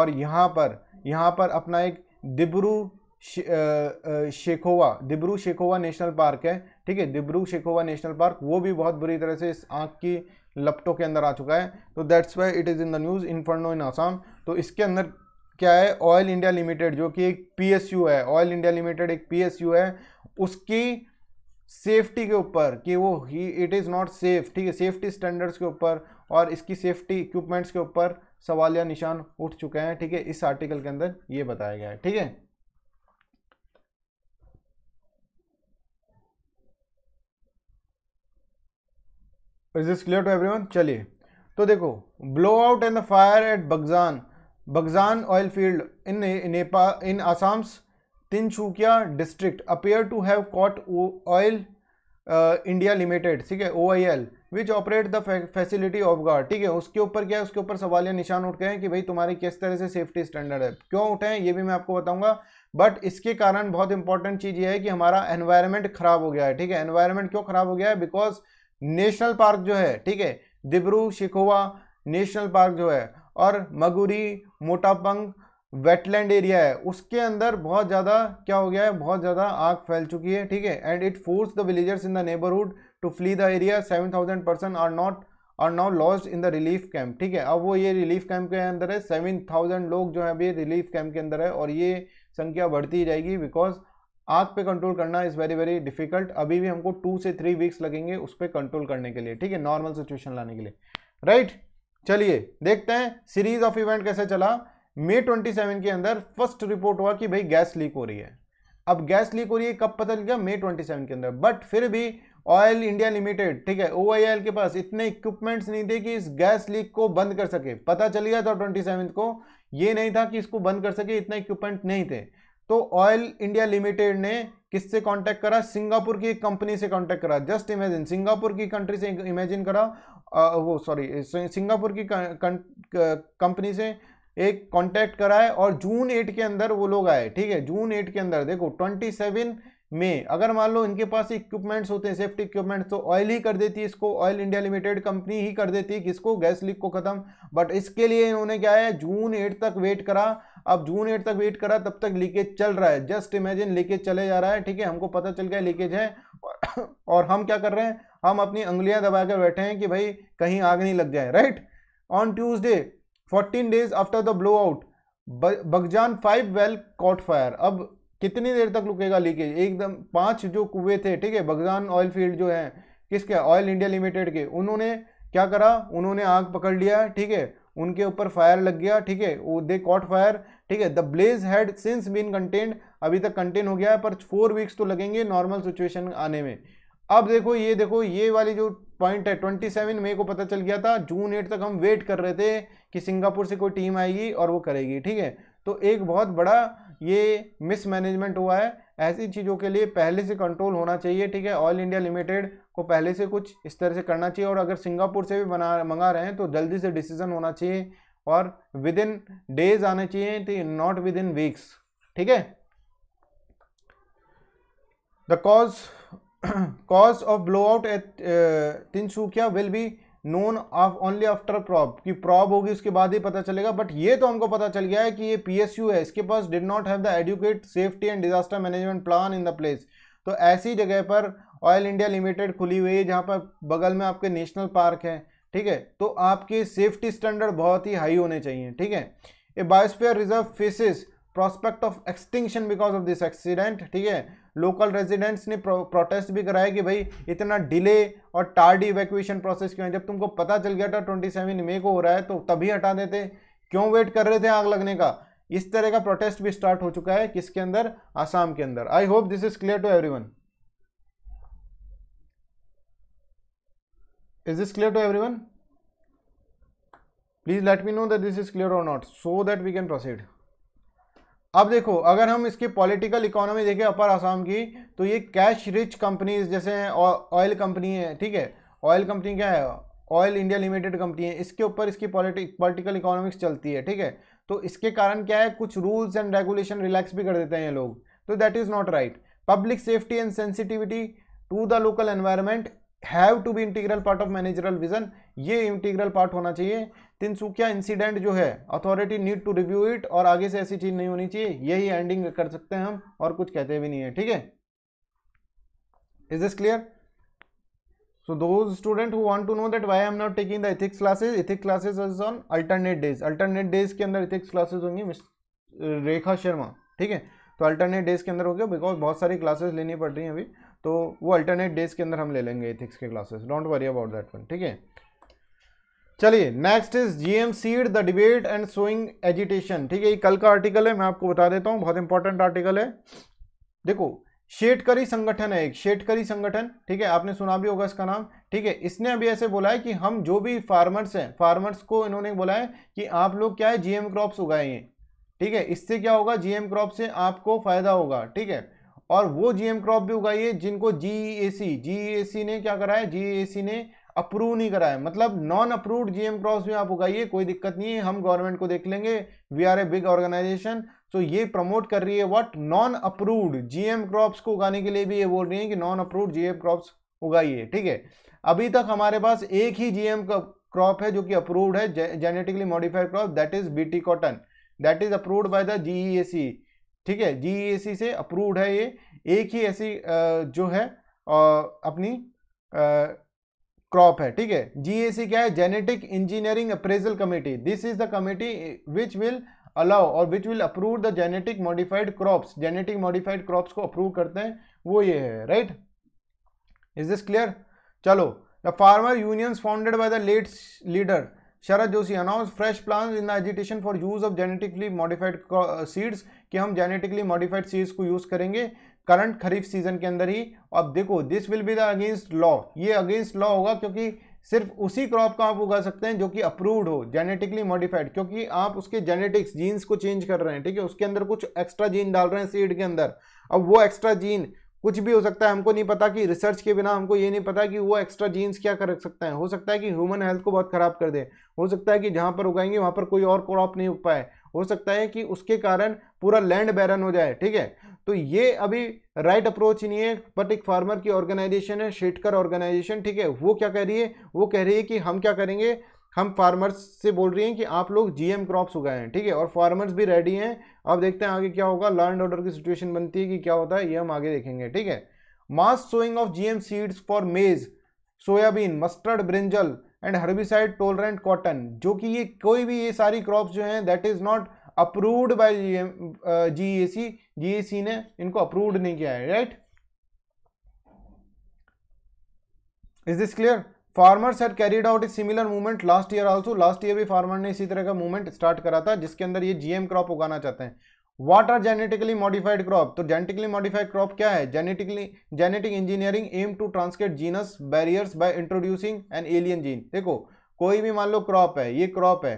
और यहाँ पर यहाँ पर अपना एक दिब्रू शेखोवा दिब्रू शेखोवा नेशनल पार्क है ठीक है दिब्रू शेखोवा नेशनल पार्क वो भी बहुत बुरी तरह से इस आँख की लपटो के अंदर आ चुका है तो that's why it is in the news inferno in Assam तो इसके अंदर क्या है ऑयल इंडिया लिमिटेड जो कि एक पीएसयू है ऑयल इंडिया लिमिटेड एक पीएसयू है उसकी सेफ्टी के ऊपर कि वो ही इट इज़ नॉट सेफ ठीक है सेफ्टी स्टैंडर्ड्स के ऊपर और इसकी सेफ्टी इक्विपमेंट्स के ऊपर सवालिया निशान उठ चुके हैं ठीक है इस आर्टिकल के अंदर ये बताया गया है ठीक है is this clear to everyone चलिए तो देखो blow out and the fire at Baghjan Baghjan oil field in Nepal in Assam's Tinsukia district appear to have caught Oil India Limited ठीक है O I L which operate the facility off guard ठीक है उसके ऊपर क्या है उसके ऊपर सवाल या निशान उठ गए हैं कि भाई तुम्हारे किस तरह से सेफ्टी स्टैंडर्ड है क्यों उठे हैं ये भी मैं आपको बताऊंगा बट इसके कारण बहुत इंपॉर्टेंट चीज़ ये है कि हमारा एनवायरनमेंट खराब हो गया है ठीक है एनवायरनमेंट क्यों खराब हो गया है बिकॉज नेशनल पार्क जो है ठीक है दिब्रू शिखोवा नेशनल पार्क जो है और मगुरी मोटापंग वेटलैंड एरिया है उसके अंदर बहुत ज़्यादा क्या हो गया है बहुत ज़्यादा आग फैल चुकी है ठीक है and it forced the villagers in the neighbourhood to flee the area seven thousand person are not are now lodged in the relief camp ठीक है अब वो ये रिलीफ कैंप के अंदर है सेवन थाउजेंड लोग जो है अभी रिलीफ कैंप के अंदर है और ये संख्या बढ़ती जाएगी बिकॉज आग पे कंट्रोल करना इज़ वेरी वेरी डिफिकल्ट अभी भी हमको टू से थ्री वीक्स लगेंगे उस पर कंट्रोल करने के लिए ठीक है नॉर्मल सिचुएशन लाने के लिए राइट right? चलिए देखते हैं सीरीज ऑफ इवेंट कैसे चला मे सेवन के अंदर फर्स्ट रिपोर्ट हुआ कि भाई गैस लीक हो रही है अब गैस लीक हो रही है कब पता गया मे ट्वेंटी के अंदर बट फिर भी ऑयल इंडिया लिमिटेड ठीक है ओ के पास इतने इक्विपमेंट्स नहीं थे कि इस गैस लीक को बंद कर सके पता चल गया था ट्वेंटी को ये नहीं था कि इसको बंद कर सके इतना इक्विपमेंट नहीं थे तो ऑयल इंडिया लिमिटेड ने किससे कांटेक्ट करा सिंगापुर की कंपनी से कांटेक्ट करा जस्ट इमेजिन सिंगापुर की कंट्री से इमेजिन करा आ, वो सॉरी सिंगापुर की कंपनी से एक कांटेक्ट करा है और जून एट के अंदर वो लोग आए ठीक है जून एट के अंदर देखो ट्वेंटी सेवन में अगर मान लो इनके पास इक्विपमेंट्स होते हैं सेफ्टी इक्विपमेंट्स तो ऑयल ही कर देती है इसको ऑयल इंडिया लिमिटेड कंपनी ही कर देती है किसको गैस लीक को खत्म बट इसके लिए इन्होंने क्या है जून एट तक वेट करा अब जून एट तक वेट करा तब तक लीकेज चल रहा है जस्ट इमेजिन लीकेज चले जा रहा है ठीक है हमको पता चल गया लीकेज है और हम क्या कर रहे हैं हम अपनी उंगलियां दबा कर बैठे हैं कि भाई कहीं आग नहीं लग जाए right on Tuesday fourteen days after the blow out Baghjan five well caught fire अब कितनी देर तक रुकेगा लीकेज एकदम पांच जो कुए थे ठीक है बगदान ऑयल फील्ड जो है किसके ऑयल इंडिया लिमिटेड के उन्होंने क्या करा उन्होंने आग पकड़ लिया ठीक है उनके ऊपर फायर लग गया ठीक है वो दे कॉट फायर ठीक है the blaze had since been contained अभी तक कंटेन हो गया है पर फोर वीक्स तो लगेंगे नॉर्मल सिचुएशन आने में अब देखो ये देखो ये वाली जो पॉइंट है ट्वेंटी सेवन मई को पता चल गया था जून एट तक हम वेट कर रहे थे कि सिंगापुर से कोई टीम आएगी और वो करेगी ठीक है तो एक बहुत बड़ा ये मिसमैनेजमेंट हुआ है ऐसी चीज़ों के लिए पहले से कंट्रोल होना चाहिए ठीक है ऑयल इंडिया लिमिटेड को पहले से कुछ इस तरह से करना चाहिए और अगर सिंगापुर से भी बना मंगा रहे हैं तो जल्दी से डिसीजन होना चाहिए और विद इन डेज आने चाहिए नॉट विद इन वीक्स ठीक है the cause cause of blow out at सूखिया will be known of only after probe कि प्रॉब होगी उसके बाद ही पता चलेगा बट ये तो हमको पता चल गया है कि ये पीएसयू है इसके पास did not have the adequate safety and disaster management plan in the place तो ऐसी जगह पर ऑयल इंडिया लिमिटेड खुली हुई है जहाँ पर बगल में आपके नेशनल पार्क है ठीक है तो आपके सेफ्टी स्टैंडर्ड बहुत ही हाई होने चाहिए ठीक है a biosphere reserve faces prospect of extinction because of this accident ठीक है लोकल रेजिडेंट्स ने प्रोटेस्ट भी कराया कि भाई इतना डिले और टार्डी इवैक्यूएशन प्रोसेस क्यों है जब तुमको पता चल गया था ट्वेंटी सेवन मे को हो रहा है तो तभी हटा देते क्यों वेट कर रहे थे आग लगने का इस तरह का प्रोटेस्ट भी स्टार्ट हो चुका है किसके अंदर आसाम के अंदर I hope this is clear to is is clear to every one please let me know that this is clear और not so that we can proceed अब देखो अगर हम इसकी पॉलिटिकल इकोनॉमी देखें अपर आसाम की तो ये कैश रिच कंपनीज जैसे ऑयल कंपनी है ठीक है ऑयल कंपनी क्या है ऑयल इंडिया लिमिटेड कंपनी है इसके ऊपर इसकी पॉलिटिक पॉलिटिकल इकोनॉमिक्स चलती है ठीक है तो इसके कारण क्या है कुछ रूल्स एंड रेगुलेशन रिलैक्स भी कर देते हैं ये लोग तो that is not right public safety and sensitivity to the local environment have to be integral part of managerial vision ये इंटीग्रल पार्ट होना चाहिए तिनसुकिया इंसिडेंट जो है authority need to review it और आगे से ऐसी चीज नहीं होनी चाहिए यही एंडिंग कर सकते हैं हम और कुछ कहते भी नहीं है ठीक है is this clear so those student who want to know that why am not taking the ethics classes ethics classes is on alternate days alternate days के अंदर इथिक्स क्लासेज होंगी मिस रेखा शर्मा ठीक है तो अल्टरनेट डेज के अंदर हो गया बिकॉज बहुत सारी क्लासेस लेनी पड़ रही हैं अभी तो वो अल्टरनेट डेज के अंदर हम ले लेंगे इथिक्स के classes don't worry about that one ठीक है चलिए next is GM seed the debate and sowing agitation ठीक है ये कल का आर्टिकल है मैं आपको बता देता हूँ बहुत इंपॉर्टेंट आर्टिकल है देखो शेटकरी संगठन है एक शेटकरी संगठन ठीक है आपने सुना भी होगा इसका नाम ठीक है इसने अभी ऐसे बोला है कि हम जो भी फार्मर्स हैं फार्मर्स को इन्होंने बोला है कि आप लोग क्या है जीएम क्रॉप्स उगाएंगे ठीक है इससे क्या होगा जीएम क्रॉप से आपको फायदा होगा ठीक है और वो जीएम क्रॉप भी उगाइए जिनको जीएसी जीएसी e e ने क्या करा है जीएसी e ने अप्रूव नहीं करा है मतलब नॉन अप्रूव्ड जीएम क्रॉस भी आप उगाइए कोई दिक्कत नहीं है हम गवर्नमेंट को देख लेंगे we are a big organisation so ये प्रमोट कर रही है what non approved GM crops को उगाने के लिए भी ये बोल रही है कि नॉन अप्रूव्ड जीएम क्रॉप्स उगाइए ठीक है अभी तक हमारे पास एक ही जीएम क्रॉप है जो कि अप्रूव्ड है genetically modified crop that is B cotton that is approved by the G ठीक है जी e से अप्रूव्ड है ये एक ही ऐसी जो है अपनी क्रॉप है ठीक है जीएसी क्या है genetic engineering appraisal committee this is the committee which will allow और which will approve the genetic modified crops genetic modified crops को अप्रूव करते हैं वो ये है राइट इज दिस क्लियर चलो the farmer union founded by the late leader Sharad Joshi announce fresh plan in the agitation for use of genetically modified seeds कि हम genetically modified seeds को यूज़ करेंगे करंट खरीफ सीजन के अंदर ही अब देखो this will be the against law ये अगेंस्ट लॉ होगा क्योंकि सिर्फ उसी क्रॉप का आप उगा सकते हैं जो कि अप्रूव्ड हो जेनेटिकली मॉडिफाइड क्योंकि आप उसके जेनेटिक्स जीन्स को चेंज कर रहे हैं ठीक है उसके अंदर कुछ एक्स्ट्रा जीन डाल रहे हैं सीड के अंदर अब वो एक्स्ट्रा जीन कुछ भी हो सकता है हमको नहीं पता कि रिसर्च के बिना हमको ये नहीं पता कि वो एक्स्ट्रा जीन्स क्या कर सकते हैं हो सकता है कि ह्यूमन हेल्थ को बहुत ख़राब कर दे हो सकता है कि जहाँ पर उगाएंगे वहाँ पर कोई और क्रॉप नहीं उग पाए हो सकता है कि उसके कारण पूरा लैंड बैरन हो जाए ठीक है तो ये अभी राइट अप्रोच नहीं है बट एक फार्मर की ऑर्गेनाइजेशन है शेटकर ऑर्गेनाइजेशन ठीक है वो क्या कह रही है वो कह रही है कि हम क्या करेंगे हम फार्मर्स से बोल रही हैं कि आप लोग जीएम क्रॉप्स उगाए हैं ठीक है और फार्मर्स भी रेडी हैं अब देखते हैं आगे क्या होगा लैंड ऑर्डर की सिचुएशन बनती है कि क्या होता है ये हम आगे देखेंगे ठीक है mass sowing of GM seeds for maize soybean mustard brinjal and herbicide tolerant cotton जो कि ये कोई भी ये सारी क्रॉप्स जो हैं that is not approved by GAC GAC ने इनको अप्रूव्ड नहीं किया है right is this clear farmers had carried out a similar movement last year also last year भी फार्मर ने इसी तरह का मूवमेंट स्टार्ट करा था जिसके अंदर ये जीएम क्रॉप उगाना चाहते हैं what are genetically modified crop तो जेनेटिकली मॉडिफाइड क्रॉप क्या है genetically genetic engineering aim to translate genus barriers by introducing an alien gene देखो कोई भी मान लो क्रॉप है ये क्रॉप है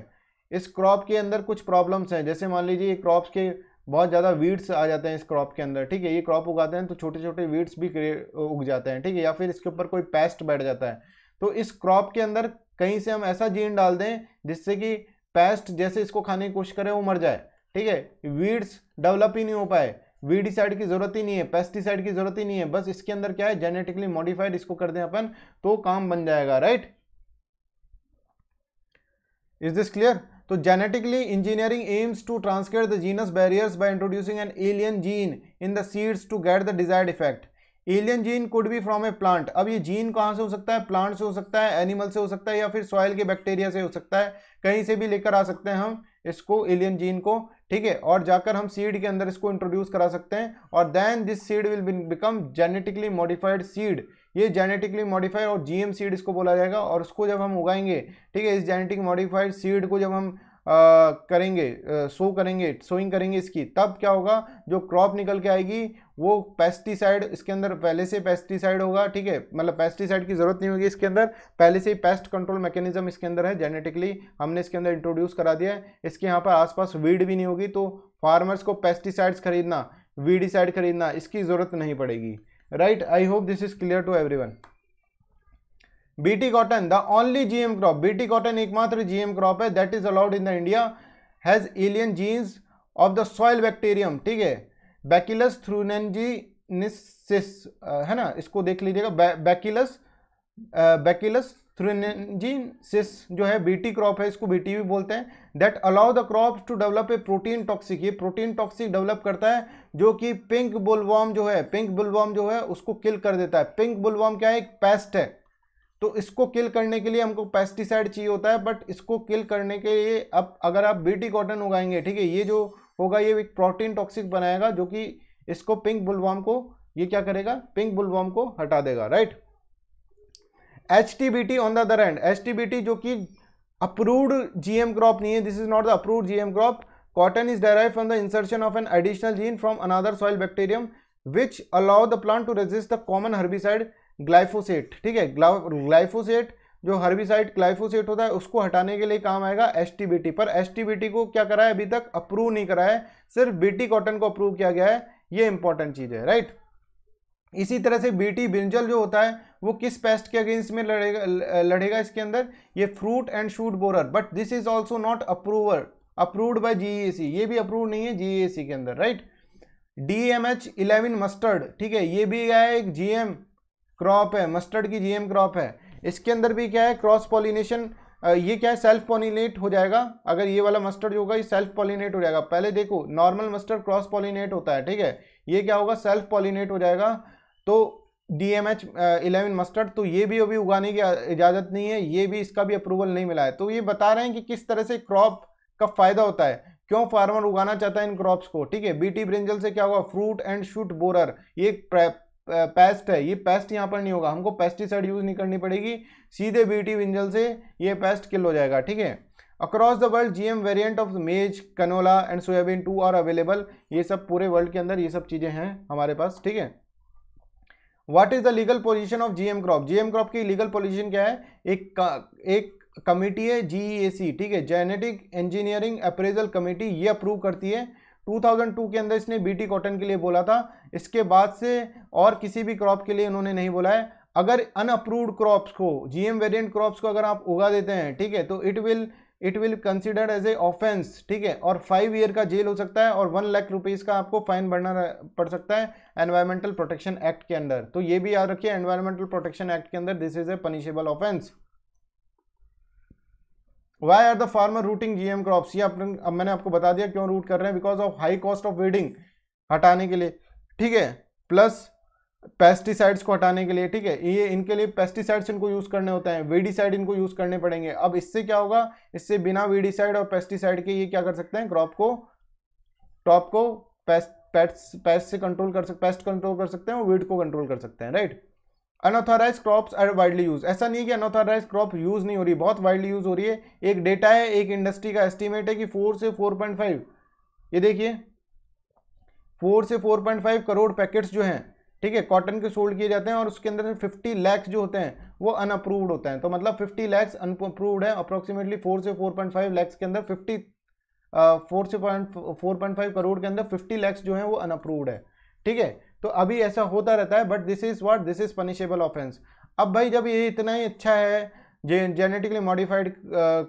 इस क्रॉप के अंदर कुछ प्रॉब्लम्स हैं जैसे मान लीजिए क्रॉप्स के बहुत ज़्यादा वीड्स आ जाते हैं इस क्रॉप के अंदर ठीक है ये क्रॉप उगाते हैं तो छोटे छोटे वीड्स भी उग जाते हैं ठीक है या फिर इसके ऊपर कोई पेस्ट बैठ जाता है तो इस क्रॉप के अंदर कहीं से हम ऐसा जीन डाल दें जिससे कि पेस्ट जैसे इसको खाने की कोशिश करें वो मर जाए ठीक है वीड्स डेवलप ही नहीं हो पाए वीडीसाइड की ज़रूरत ही नहीं है पेस्टिसाइड की ज़रूरत ही नहीं है बस इसके अंदर क्या है जेनेटिकली मॉडिफाइड इसको कर दें अपन तो काम बन जाएगा राइट इज दिस क्लियर तो genetically engineering aims to transcend the genus barriers by introducing an alien gene in the seeds to get the desired effect alien gene could be from a plant अब ये gene कहाँ से हो सकता है plant से हो सकता है एनिमल से हो सकता है या फिर सॉयल के बैक्टीरिया से हो सकता है कहीं से भी लेकर आ सकते हैं हम इसको एलियन जीन को ठीक है और जाकर हम सीड के अंदर इसको इंट्रोड्यूस करा सकते हैं और then this seed will become genetically modified seed ये जेनेटिकली मॉडिफाइड और जीएम सीड इसको बोला जाएगा और उसको जब हम उगाएंगे ठीक है इस जेनेटिक मॉडिफाइड सीड को जब हम आ, करेंगे आ, सो करेंगे सोइंग करेंगे इसकी तब क्या होगा जो क्रॉप निकल के आएगी वो पेस्टिसाइड इसके अंदर पहले से पेस्टिसाइड होगा ठीक है मतलब पेस्टिसाइड की ज़रूरत नहीं होगी इसके अंदर पहले से ही पेस्ट कंट्रोल मैकेनिज्म इसके अंदर है जेनेटिकली हमने इसके अंदर इंट्रोड्यूस करा दिया है इसके यहाँ पर आसपास वीड भी नहीं होगी तो फार्मर्स को पेस्टिसाइड्स खरीदना वीडीसाइड खरीदना इसकी ज़रूरत नहीं पड़ेगी right i hope this is clear to everyone bt cotton the only gm crop bt cotton एकमात्र gm crop है that is allowed in the india has alien genes of the soil bacterium ठीक है बैकिलस थ्रूनेंजीनिस है ना इसको देख लीजिएगा बैकिलस बैकिलस थ्रोनिजिन सिस जो है बीटी क्रॉप है इसको बीटी भी बोलते हैं that allow the crop to develop a protein toxic ये प्रोटीन टॉक्सिक डेवलप करता है जो कि पिंक बुलवॉम जो है पिंक बुलवॉम जो है उसको किल कर देता है पिंक बुलवॉम क्या है एक पेस्ट है तो इसको किल करने के लिए हमको पेस्टिसाइड चाहिए होता है बट इसको किल करने के लिए अब अगर आप बीटी कॉटन उगाएंगे ठीक है ये जो होगा ये एक प्रोटीन टॉक्सिक बनाएगा जो कि इसको पिंक बुलवॉम को ये क्या करेगा पिंक बुलवॉम को हटा देगा right H on the other end H जो कि अप्रूव्ड जीएम क्रॉप नहीं है this is not the approved GM crop cotton is derive from the insertion of an additional gene from another soil bacterium which allow the plant to resist the common herbicide glyphosate ठीक है glyphosate जो herbicide glyphosate होता है उसको हटाने के लिए काम आएगा एस टी टी बी पर एस टी टी बी को क्या करा है अभी तक अप्रूव नहीं करा है सिर्फ बी टी कॉटन को अप्रूव किया गया है ये इंपॉर्टेंट चीज है राइट इसी तरह से बीटी बिंजल जो होता है वो किस पेस्ट के अगेंस्ट में लड़ेगा लड़ेगा इसके अंदर ये fruit and shoot borer but this is also not approver approved by G ये भी अप्रूव नहीं है जी के अंदर right D M H eleven mustard ठीक है ये भी क्या है एक जी क्रॉप है मस्टर्ड की जीएम क्रॉप है इसके अंदर भी क्या है क्रॉस पॉलिनेशन ये क्या है सेल्फ पॉलिनेट हो जाएगा अगर ये वाला मस्टर्ड जो होगा ये सेल्फ पॉलिनेट हो जाएगा पहले देखो नॉर्मल मस्टर्ड क्रॉस पॉलिनेट होता है ठीक है ये क्या होगा सेल्फ पॉलिनेट हो जाएगा तो D M H eleven mustard तो ये भी अभी उगाने की इजाज़त नहीं है ये भी इसका भी अप्रूवल नहीं मिला है तो ये बता रहे हैं कि किस तरह से क्रॉप का फ़ायदा होता है क्यों फार्मर उगाना चाहता है इन क्रॉप्स को ठीक है बीटी ब्रिंजल से क्या होगा फ्रूट एंड शूट बोरर ये पेस्ट uh, है ये पेस्ट यहाँ पर नहीं होगा हमको पेस्टिसाइड यूज़ नहीं करनी पड़ेगी सीधे बीटी ब्रिंजल से ये पेस्ट किल हो जाएगा ठीक है across the world G M variant of maize canola and soybean too are available ये सब पूरे वर्ल्ड के अंदर ये सब चीज़ें हैं हमारे पास ठीक है what is the legal position of GM crop GM crop की लीगल पोजीशन क्या है एक एक कमेटी है जीईएसी e ठीक है जेनेटिक इंजीनियरिंग अप्रेजल कमेटी ये अप्रूव करती है 2002 के अंदर इसने बीटी कॉटन के लिए बोला था इसके बाद से और किसी भी क्रॉप के लिए उन्होंने नहीं बोला है अगर अनअप्रूव्ड क्रॉप्स को जीएम वेरिएंट क्रॉप्स को अगर आप उगा देते हैं ठीक है तो it will it will considered as a offence ठीक है और फाइव ईयर का जेल हो सकता है और वन लाख रुपीज़ का आपको फाइन भरना पड़ सकता है एनवायरमेंटल प्रोटेक्शन एक्ट के अंदर तो ये भी याद रखिए एनवायरमेंटल प्रोटेक्शन एक्ट के अंदर this is a punishable offence why are the farmer rooting GM crops ये अब मैंने आपको बता दिया क्यों रूट कर रहे हैं because of high cost of weeding हटाने के लिए ठीक है प्लस पेस्टिसाइड्स को हटाने के लिए ठीक है ये इनके लिए पेस्टिसाइड्स इनको यूज़ करने होते हैं वीडीसाइड इनको यूज़ करने पड़ेंगे अब इससे क्या होगा इससे बिना वीडीसाइड और पेस्टिसाइड के ये क्या कर सकते हैं क्रॉप को टॉप को पेस्ट पेस्ट पेस्ट से कंट्रोल कर सकते पेस्ट कंट्रोल कर सकते हैं और वीड को कंट्रोल कर सकते हैं right unauthorised crops are widely use ऐसा नहीं कि अनऑथोराइज क्रॉप यूज़ नहीं हो रही बहुत वाइडली यूज़ हो रही है एक डेटा है एक इंडस्ट्री का एस्टिमेट है कि फोर से फोर पॉइंट फाइव ये देखिए फोर से four point five crore packets जो हैं ठीक है कॉटन के सोल्ड किए जाते हैं और उसके अंदर से फिफ्टी लैक्स जो होते हैं वो अनअप्रूव्ड होते हैं तो मतलब फिफ्टी लैक्स अनअप्रूव्ड है अप्रोक्सीमेटली फोर से फोर पॉइंट फाइव लैक्स के अंदर फिफ्टी फोर से point four point five crore के अंदर फिफ्टी लैक्स जो है वो अनअप्रूव्ड है ठीक है तो अभी ऐसा होता रहता है but this is what this is punishable offence अब भाई जब ये इतना ही अच्छा है जे जेनेटिकली मॉडिफाइड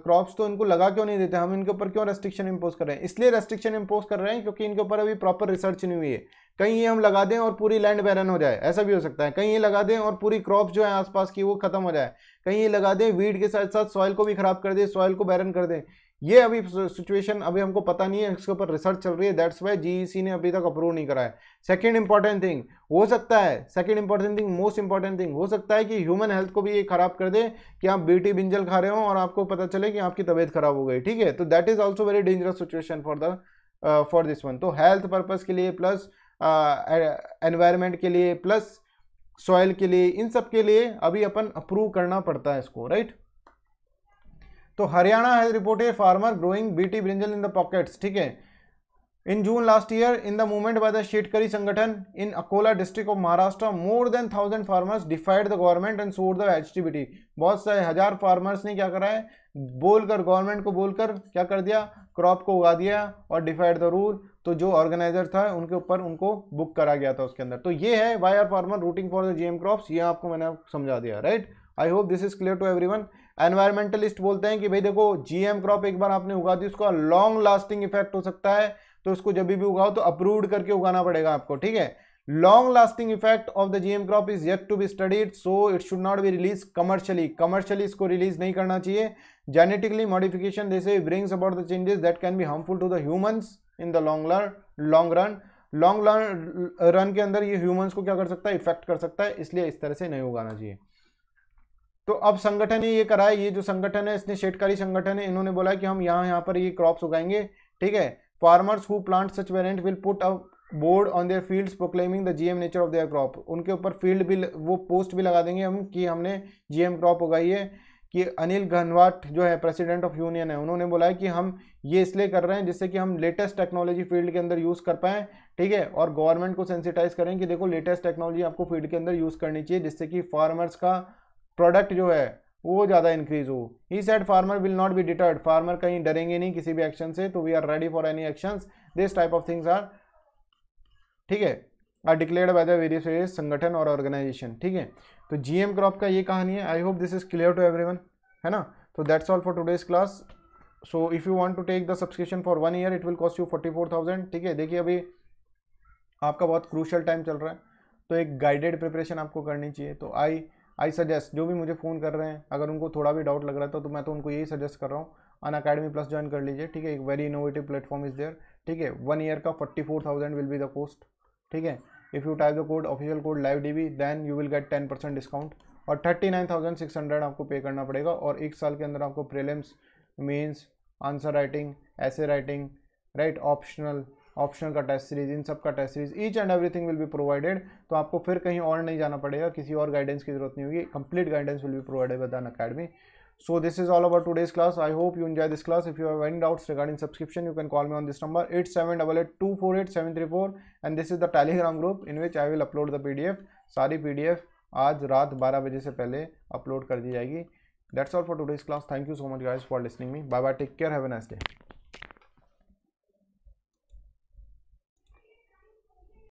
क्रॉप्स तो इनको लगा क्यों नहीं देते हम इनके ऊपर क्यों रेस्ट्रिक्शन इम्पोज कर रहे हैं इसलिए रेस्ट्रिक्शन इम्पोज कर रहे हैं क्योंकि इनके ऊपर अभी प्रॉपर रिसर्च नहीं हुई है कहीं ये हम लगा दें और पूरी लैंड बैरन हो जाए ऐसा भी हो सकता है कहीं ये लगा दें और पूरी क्रॉप जो है आसपास की वो खत्म हो जाए कहीं ये लगा दें वीड के साथ साथ सॉइल को भी खराब कर दें सॉइल को बैरन कर दें ये अभी सिचुएशन अभी हमको पता नहीं है इसके ऊपर रिसर्च चल रही है दैट्स वाई जीईसी ने अभी तक अप्रूव नहीं करा है सेकेंड इंपॉर्टेंट थिंग हो सकता है second important thing most important thing हो सकता है कि ह्यूमन हेल्थ को भी ये खराब कर दे कि आप बीटी बिंजल खा रहे हो और आपको पता चले कि आपकी तबीयत खराब हो गई ठीक है तो that is also very dangerous situation for the for this one तो हेल्थ पर्पज़ के लिए प्लस एनवायरमेंट uh, के लिए प्लस सॉयल के लिए इन सब के लिए अभी अपन अप्रूव करना पड़ता है इसको राइट तो Haryana has reported farmer growing BT brinjal in the pockets ठीक है in June last year in the movement by the Shetkari Sanghatana in Akola district of Maharashtra more than thousand farmers defied the government and sowed the H बहुत सारे हज़ार farmers ने क्या करा है बोलकर गवर्नमेंट को बोलकर क्या कर दिया क्रॉप को उगा दिया और डिफाइड द रूल तो जो ऑर्गेनाइजर था उनके ऊपर उनको बुक करा गया था उसके अंदर तो ये है why are farmer rooting for the M crops ये आपको मैंने समझा दिया right I hope this is clear to every environmentalist बोलते हैं कि भाई देखो जीएम क्रॉप एक बार आपने उगा दी उसका लॉन्ग लास्टिंग इफेक्ट हो सकता है तो उसको जब भी उगाओ तो अप्रूव करके उगाना पड़ेगा आपको ठीक है long lasting effect of the G M crop is yet to be studied so it should not be release commercially commercially इसको रिलीज नहीं करना चाहिए जेनेटिकली मॉडिफिकेशन जैसे brings about the changes that can be harmful to the humans in the long learn long run long learn run के अंदर ये humans को क्या कर सकता है इफेक्ट कर सकता है इसलिए इस तरह से नहीं उगाना चाहिए तो अब संगठन ने ये करा है ये जो संगठन है इसने शेटकारी संगठन है इन्होंने बोला कि हम यहाँ यहाँ पर ये क्रॉप्स उगाएंगे ठीक है farmers who plant such variant will put a board on their fields proclaiming the GM nature of their crop उनके ऊपर फील्ड भी वो पोस्ट भी लगा देंगे हम कि हमने जीएम क्रॉप उगाई है कि अनिल घनवाट जो है प्रेसिडेंट ऑफ यूनियन है उन्होंने बोला है कि हम ये इसलिए कर रहे हैं जिससे कि हम लेटेस्ट टेक्नोलॉजी फील्ड के अंदर यूज़ कर पाएँ ठीक है और गवर्नमेंट को सेंसिटाइज करें कि देखो लेटेस्ट टेक्नोलॉजी आपको फील्ड के अंदर यूज़ करनी चाहिए जिससे कि फार्मर्स का प्रोडक्ट जो है वो ज़्यादा इंक्रीज हो he said farmer will not be deterred farmer कहीं डरेंगे नहीं किसी भी एक्शन से तो we are ready for any action this type of things are ठीक है are declared by the various various संगठन और ऑर्गेनाइजेशन ठीक है तो जीएम क्रॉप का ये कहानी है I hope this is clear to one है ना तो that's all for today's class so if you want to take the subscription for one year it will cost you forty four thousand ठीक है देखिए अभी आपका बहुत क्रूशल टाइम चल रहा है तो एक गाइडेड प्रिपरेशन आपको करनी चाहिए तो आई आई सजेस्ट जो भी मुझे फ़ोन कर रहे हैं अगर उनको थोड़ा भी डाउट लग रहा था तो, तो मैं तो उनको यही सजेस्ट कर रहा हूँ अन अकेडमी प्लस ज्वाइन कर लीजिए ठीक है एक very innovative platform is there ठीक है वन ईयर का forty four thousand will be the cost ठीक है if you type the code official code live D then you will get ten percent discount और thirty nine thousand six hundred आपको pay करना पड़ेगा और एक साल के अंदर आपको प्रीलिम्स मेन्स आंसर राइटिंग ऐसे राइटिंग राइट ऑप्शनल ऑप्शन का टेस्ट सीरीज इन सब का test series each and everything will be provided तो आपको फिर कहीं और नहीं जाना पड़ेगा किसी और गाइडेंस की जरूरत नहीं होगी complete guidance will be provided with Unacademy so this is all about today's class I hope you enjoy this class if you have any doubts regarding subscription you can call me on this number eight seven double eight two four eight seven three four and this is the Telegram group in which I will upload the P D F सारी P D F आज रात बारह बजे से पहले upload कर दी जाएगी that's all for today's class thank you so much guys for listening me bye bye take care have a nice day